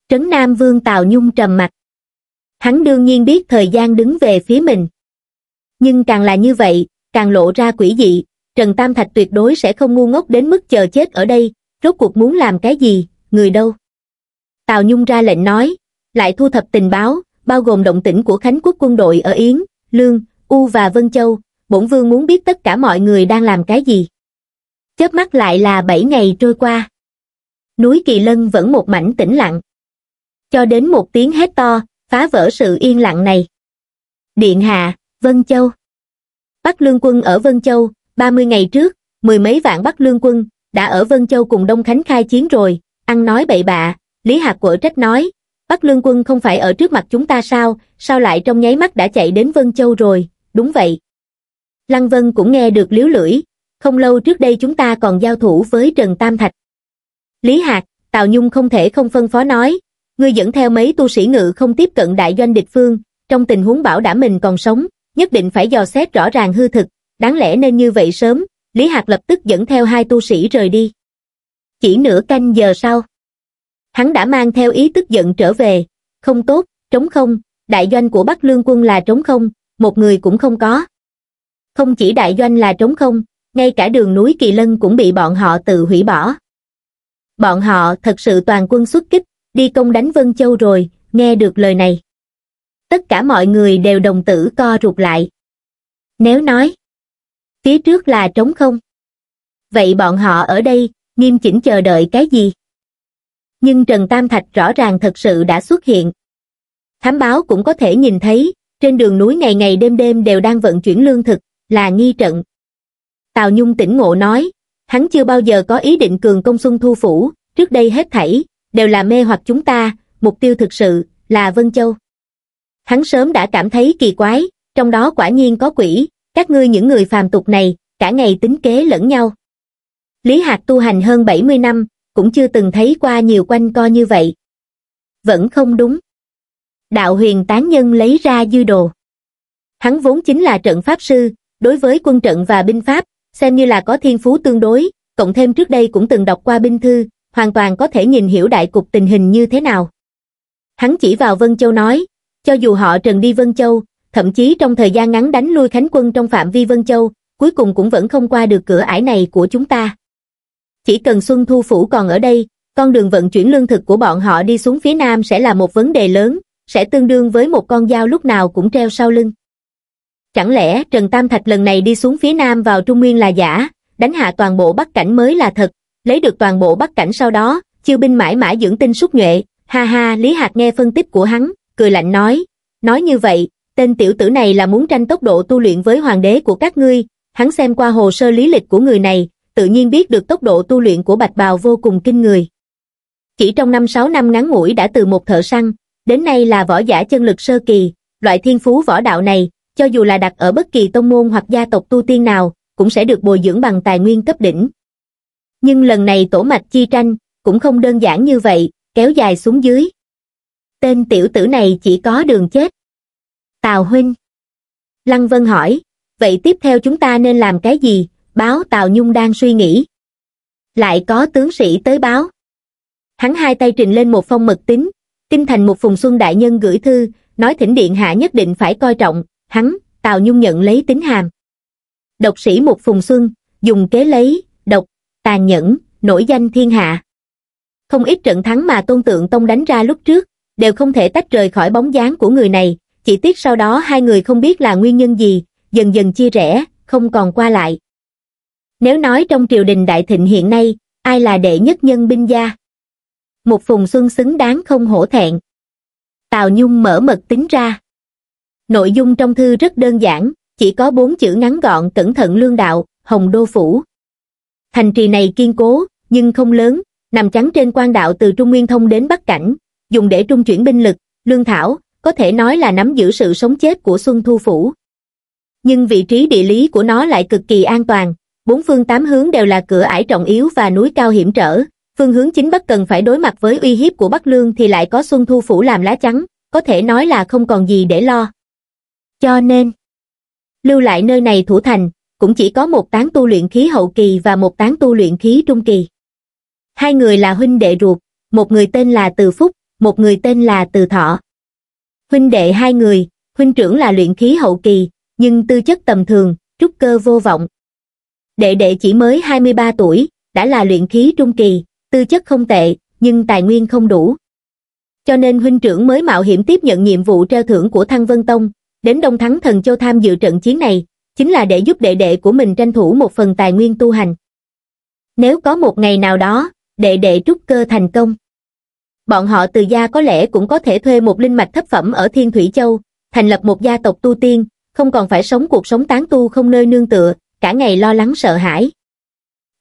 Trấn Nam Vương Tào Nhung trầm mặt. Hắn đương nhiên biết thời gian đứng về phía mình. Nhưng càng là như vậy, càng lộ ra quỷ dị, Trần Tam Thạch tuyệt đối sẽ không ngu ngốc đến mức chờ chết ở đây, rốt cuộc muốn làm cái gì, người đâu. Tào Nhung ra lệnh nói, lại thu thập tình báo, bao gồm động tĩnh của Khánh quốc quân đội ở Yến, Lương, U và Vân Châu, bổn vương muốn biết tất cả mọi người đang làm cái gì. Chớp mắt lại là bảy ngày trôi qua. Núi Kỳ Lân vẫn một mảnh tĩnh lặng. Cho đến một tiếng hét to, phá vỡ sự yên lặng này. Điện Hà, Vân Châu. Bắc Lương Quân ở Vân Châu, 30 ngày trước, mười mấy vạn Bắc Lương Quân, đã ở Vân Châu cùng Đông Khánh khai chiến rồi, ăn nói bậy bạ, Lý Hạc Quở trách nói, Bắc Lương Quân không phải ở trước mặt chúng ta sao, sao lại trong nháy mắt đã chạy đến Vân Châu rồi, đúng vậy. Lăng Vân cũng nghe được liếu lưỡi, không lâu trước đây chúng ta còn giao thủ với Trần Tam Thạch. Lý Hạc, Tào Nhung không thể không phân phó nói, ngươi dẫn theo mấy tu sĩ ngự không tiếp cận đại doanh địch phương, trong tình huống bảo đảm mình còn sống, nhất định phải dò xét rõ ràng hư thực, đáng lẽ nên như vậy sớm, Lý Hạc lập tức dẫn theo hai tu sĩ rời đi. Chỉ nửa canh giờ sau, hắn đã mang theo ý tức giận trở về, không tốt, trống không, đại doanh của Bắc Lương quân là trống không, một người cũng không có. Không chỉ đại doanh là trống không, ngay cả đường núi Kỳ Lân cũng bị bọn họ tự hủy bỏ. Bọn họ thật sự toàn quân xuất kích, đi công đánh Vân Châu rồi, nghe được lời này. Tất cả mọi người đều đồng tử co rụt lại. Nếu nói, phía trước là trống không, vậy bọn họ ở đây, nghiêm chỉnh chờ đợi cái gì? Nhưng Trần Tam Thạch rõ ràng thật sự đã xuất hiện. Thám báo cũng có thể nhìn thấy, trên đường núi ngày ngày đêm đêm đều đang vận chuyển lương thực, là nghi trận. Tào Nhung tỉnh ngộ nói, hắn chưa bao giờ có ý định cường công xuân thu phủ, trước đây hết thảy, đều là mê hoặc chúng ta, mục tiêu thực sự, là Vân Châu. Hắn sớm đã cảm thấy kỳ quái, trong đó quả nhiên có quỷ, các ngươi những người phàm tục này, cả ngày tính kế lẫn nhau. Lý Hạc tu hành hơn 70 năm, cũng chưa từng thấy qua nhiều quanh co như vậy. Vẫn không đúng đạo huyền tán nhân lấy ra dư đồ. Hắn vốn chính là trận pháp sư, đối với quân trận và binh pháp, xem như là có thiên phú tương đối, cộng thêm trước đây cũng từng đọc qua binh thư, hoàn toàn có thể nhìn hiểu đại cục tình hình như thế nào. Hắn chỉ vào Vân Châu nói, cho dù họ trần đi Vân Châu, thậm chí trong thời gian ngắn đánh lui Khánh quân trong phạm vi Vân Châu, cuối cùng cũng vẫn không qua được cửa ải này của chúng ta. Chỉ cần Xuân Thu Phủ còn ở đây, con đường vận chuyển lương thực của bọn họ đi xuống phía Nam sẽ là một vấn đề lớn, sẽ tương đương với một con dao lúc nào cũng treo sau lưng. Chẳng lẽ Trần Tam Thạch lần này đi xuống phía nam vào Trung Nguyên là giả, đánh hạ toàn bộ Bắc Cảnh mới là thật, lấy được toàn bộ Bắc Cảnh sau đó, chiêu binh mãi mãi dưỡng tinh súc nhuệ, ha ha Lý Hạc nghe phân tích của hắn, cười lạnh nói, nói như vậy, tên tiểu tử này là muốn tranh tốc độ tu luyện với hoàng đế của các ngươi, hắn xem qua hồ sơ lý lịch của người này, tự nhiên biết được tốc độ tu luyện của Bạch Bào vô cùng kinh người. Chỉ trong năm sáu năm ngắn ngủi đã từ một thợ săn, đến nay là võ giả chân lực sơ kỳ, loại thiên phú võ đạo này, cho dù là đặt ở bất kỳ tông môn hoặc gia tộc tu tiên nào, cũng sẽ được bồi dưỡng bằng tài nguyên cấp đỉnh. Nhưng lần này tổ mạch chi tranh, cũng không đơn giản như vậy, kéo dài xuống dưới. Tên tiểu tử này chỉ có đường chết. Tào Huynh Lăng Vân hỏi, vậy tiếp theo chúng ta nên làm cái gì? Báo Tào Nhung đang suy nghĩ. Lại có tướng sĩ tới báo. Hắn hai tay trình lên một phong mật tín, Kinh thành một phùng xuân đại nhân gửi thư, nói thỉnh điện hạ nhất định phải coi trọng, hắn, Tào Nhung nhận lấy tính hàm. Độc sĩ một phùng xuân, dùng kế lấy, độc, tàn nhẫn, nổi danh thiên hạ. Không ít trận thắng mà tôn tượng tông đánh ra lúc trước, đều không thể tách rời khỏi bóng dáng của người này, chỉ tiếc sau đó hai người không biết là nguyên nhân gì, dần dần chia rẽ, không còn qua lại. Nếu nói trong triều đình đại thịnh hiện nay, ai là đệ nhất nhân binh gia? một Phùng Xuân xứng đáng không hổ thẹn. Tào Nhung mở mật tính ra. Nội dung trong thư rất đơn giản, chỉ có bốn chữ ngắn gọn cẩn thận lương đạo, Hồng Đô Phủ. Thành trì này kiên cố, nhưng không lớn, nằm chắn trên quan đạo từ Trung Nguyên Thông đến Bắc Cảnh, dùng để trung chuyển binh lực, lương thảo, có thể nói là nắm giữ sự sống chết của Xuân Thu Phủ. Nhưng vị trí địa lý của nó lại cực kỳ an toàn, bốn phương tám hướng đều là cửa ải trọng yếu và núi cao hiểm trở, phương hướng chính bất cần phải đối mặt với uy hiếp của Bắc Lương thì lại có Xuân Thu Phủ làm lá chắn, có thể nói là không còn gì để lo. Cho nên, lưu lại nơi này thủ thành, cũng chỉ có một tán tu luyện khí hậu kỳ và một tán tu luyện khí trung kỳ. Hai người là huynh đệ ruột, một người tên là Từ Phúc, một người tên là Từ Thọ. Huynh đệ hai người, huynh trưởng là luyện khí hậu kỳ, nhưng tư chất tầm thường, trúc cơ vô vọng. Đệ đệ chỉ mới 23 tuổi, đã là luyện khí trung kỳ, tư chất không tệ, nhưng tài nguyên không đủ. Cho nên huynh trưởng mới mạo hiểm tiếp nhận nhiệm vụ treo thưởng của Thăng Vân Tông, đến Đông Thắng Thần Châu tham dự trận chiến này, chính là để giúp đệ đệ của mình tranh thủ một phần tài nguyên tu hành. Nếu có một ngày nào đó, đệ đệ trúc cơ thành công, bọn họ từ gia có lẽ cũng có thể thuê một linh mạch thấp phẩm ở Thiên Thủy Châu, thành lập một gia tộc tu tiên, không còn phải sống cuộc sống tán tu không nơi nương tựa, cả ngày lo lắng sợ hãi.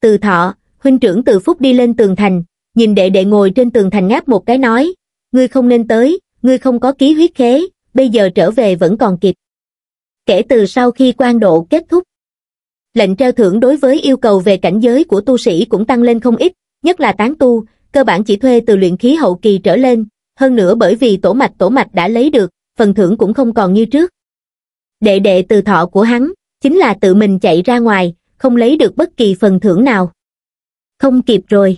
Từ thọ, huynh trưởng từ phúc đi lên tường thành, nhìn đệ đệ ngồi trên tường thành ngáp một cái nói, ngươi không nên tới, ngươi không có ký huyết khế, bây giờ trở về vẫn còn kịp. Kể từ sau khi quan độ kết thúc, lệnh treo thưởng đối với yêu cầu về cảnh giới của tu sĩ cũng tăng lên không ít, nhất là tán tu, cơ bản chỉ thuê từ luyện khí hậu kỳ trở lên, hơn nữa bởi vì tổ mạch tổ mạch đã lấy được, phần thưởng cũng không còn như trước. Đệ đệ từ thọ của hắn, chính là tự mình chạy ra ngoài, không lấy được bất kỳ phần thưởng nào. Không kịp rồi.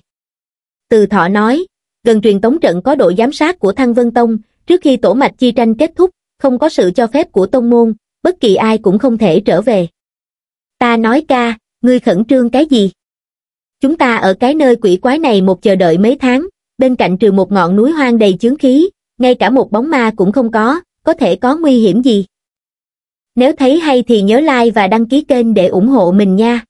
Từ thọ nói, gần truyền tống trận có độ giám sát của Thăng Vân Tông, trước khi tổ mạch chi tranh kết thúc, không có sự cho phép của tông môn, bất kỳ ai cũng không thể trở về. Ta nói ca, ngươi khẩn trương cái gì? Chúng ta ở cái nơi quỷ quái này một chờ đợi mấy tháng, bên cạnh trừ một ngọn núi hoang đầy chướng khí, ngay cả một bóng ma cũng không có, có thể có nguy hiểm gì? Nếu thấy hay thì nhớ like và đăng ký kênh để ủng hộ mình nha.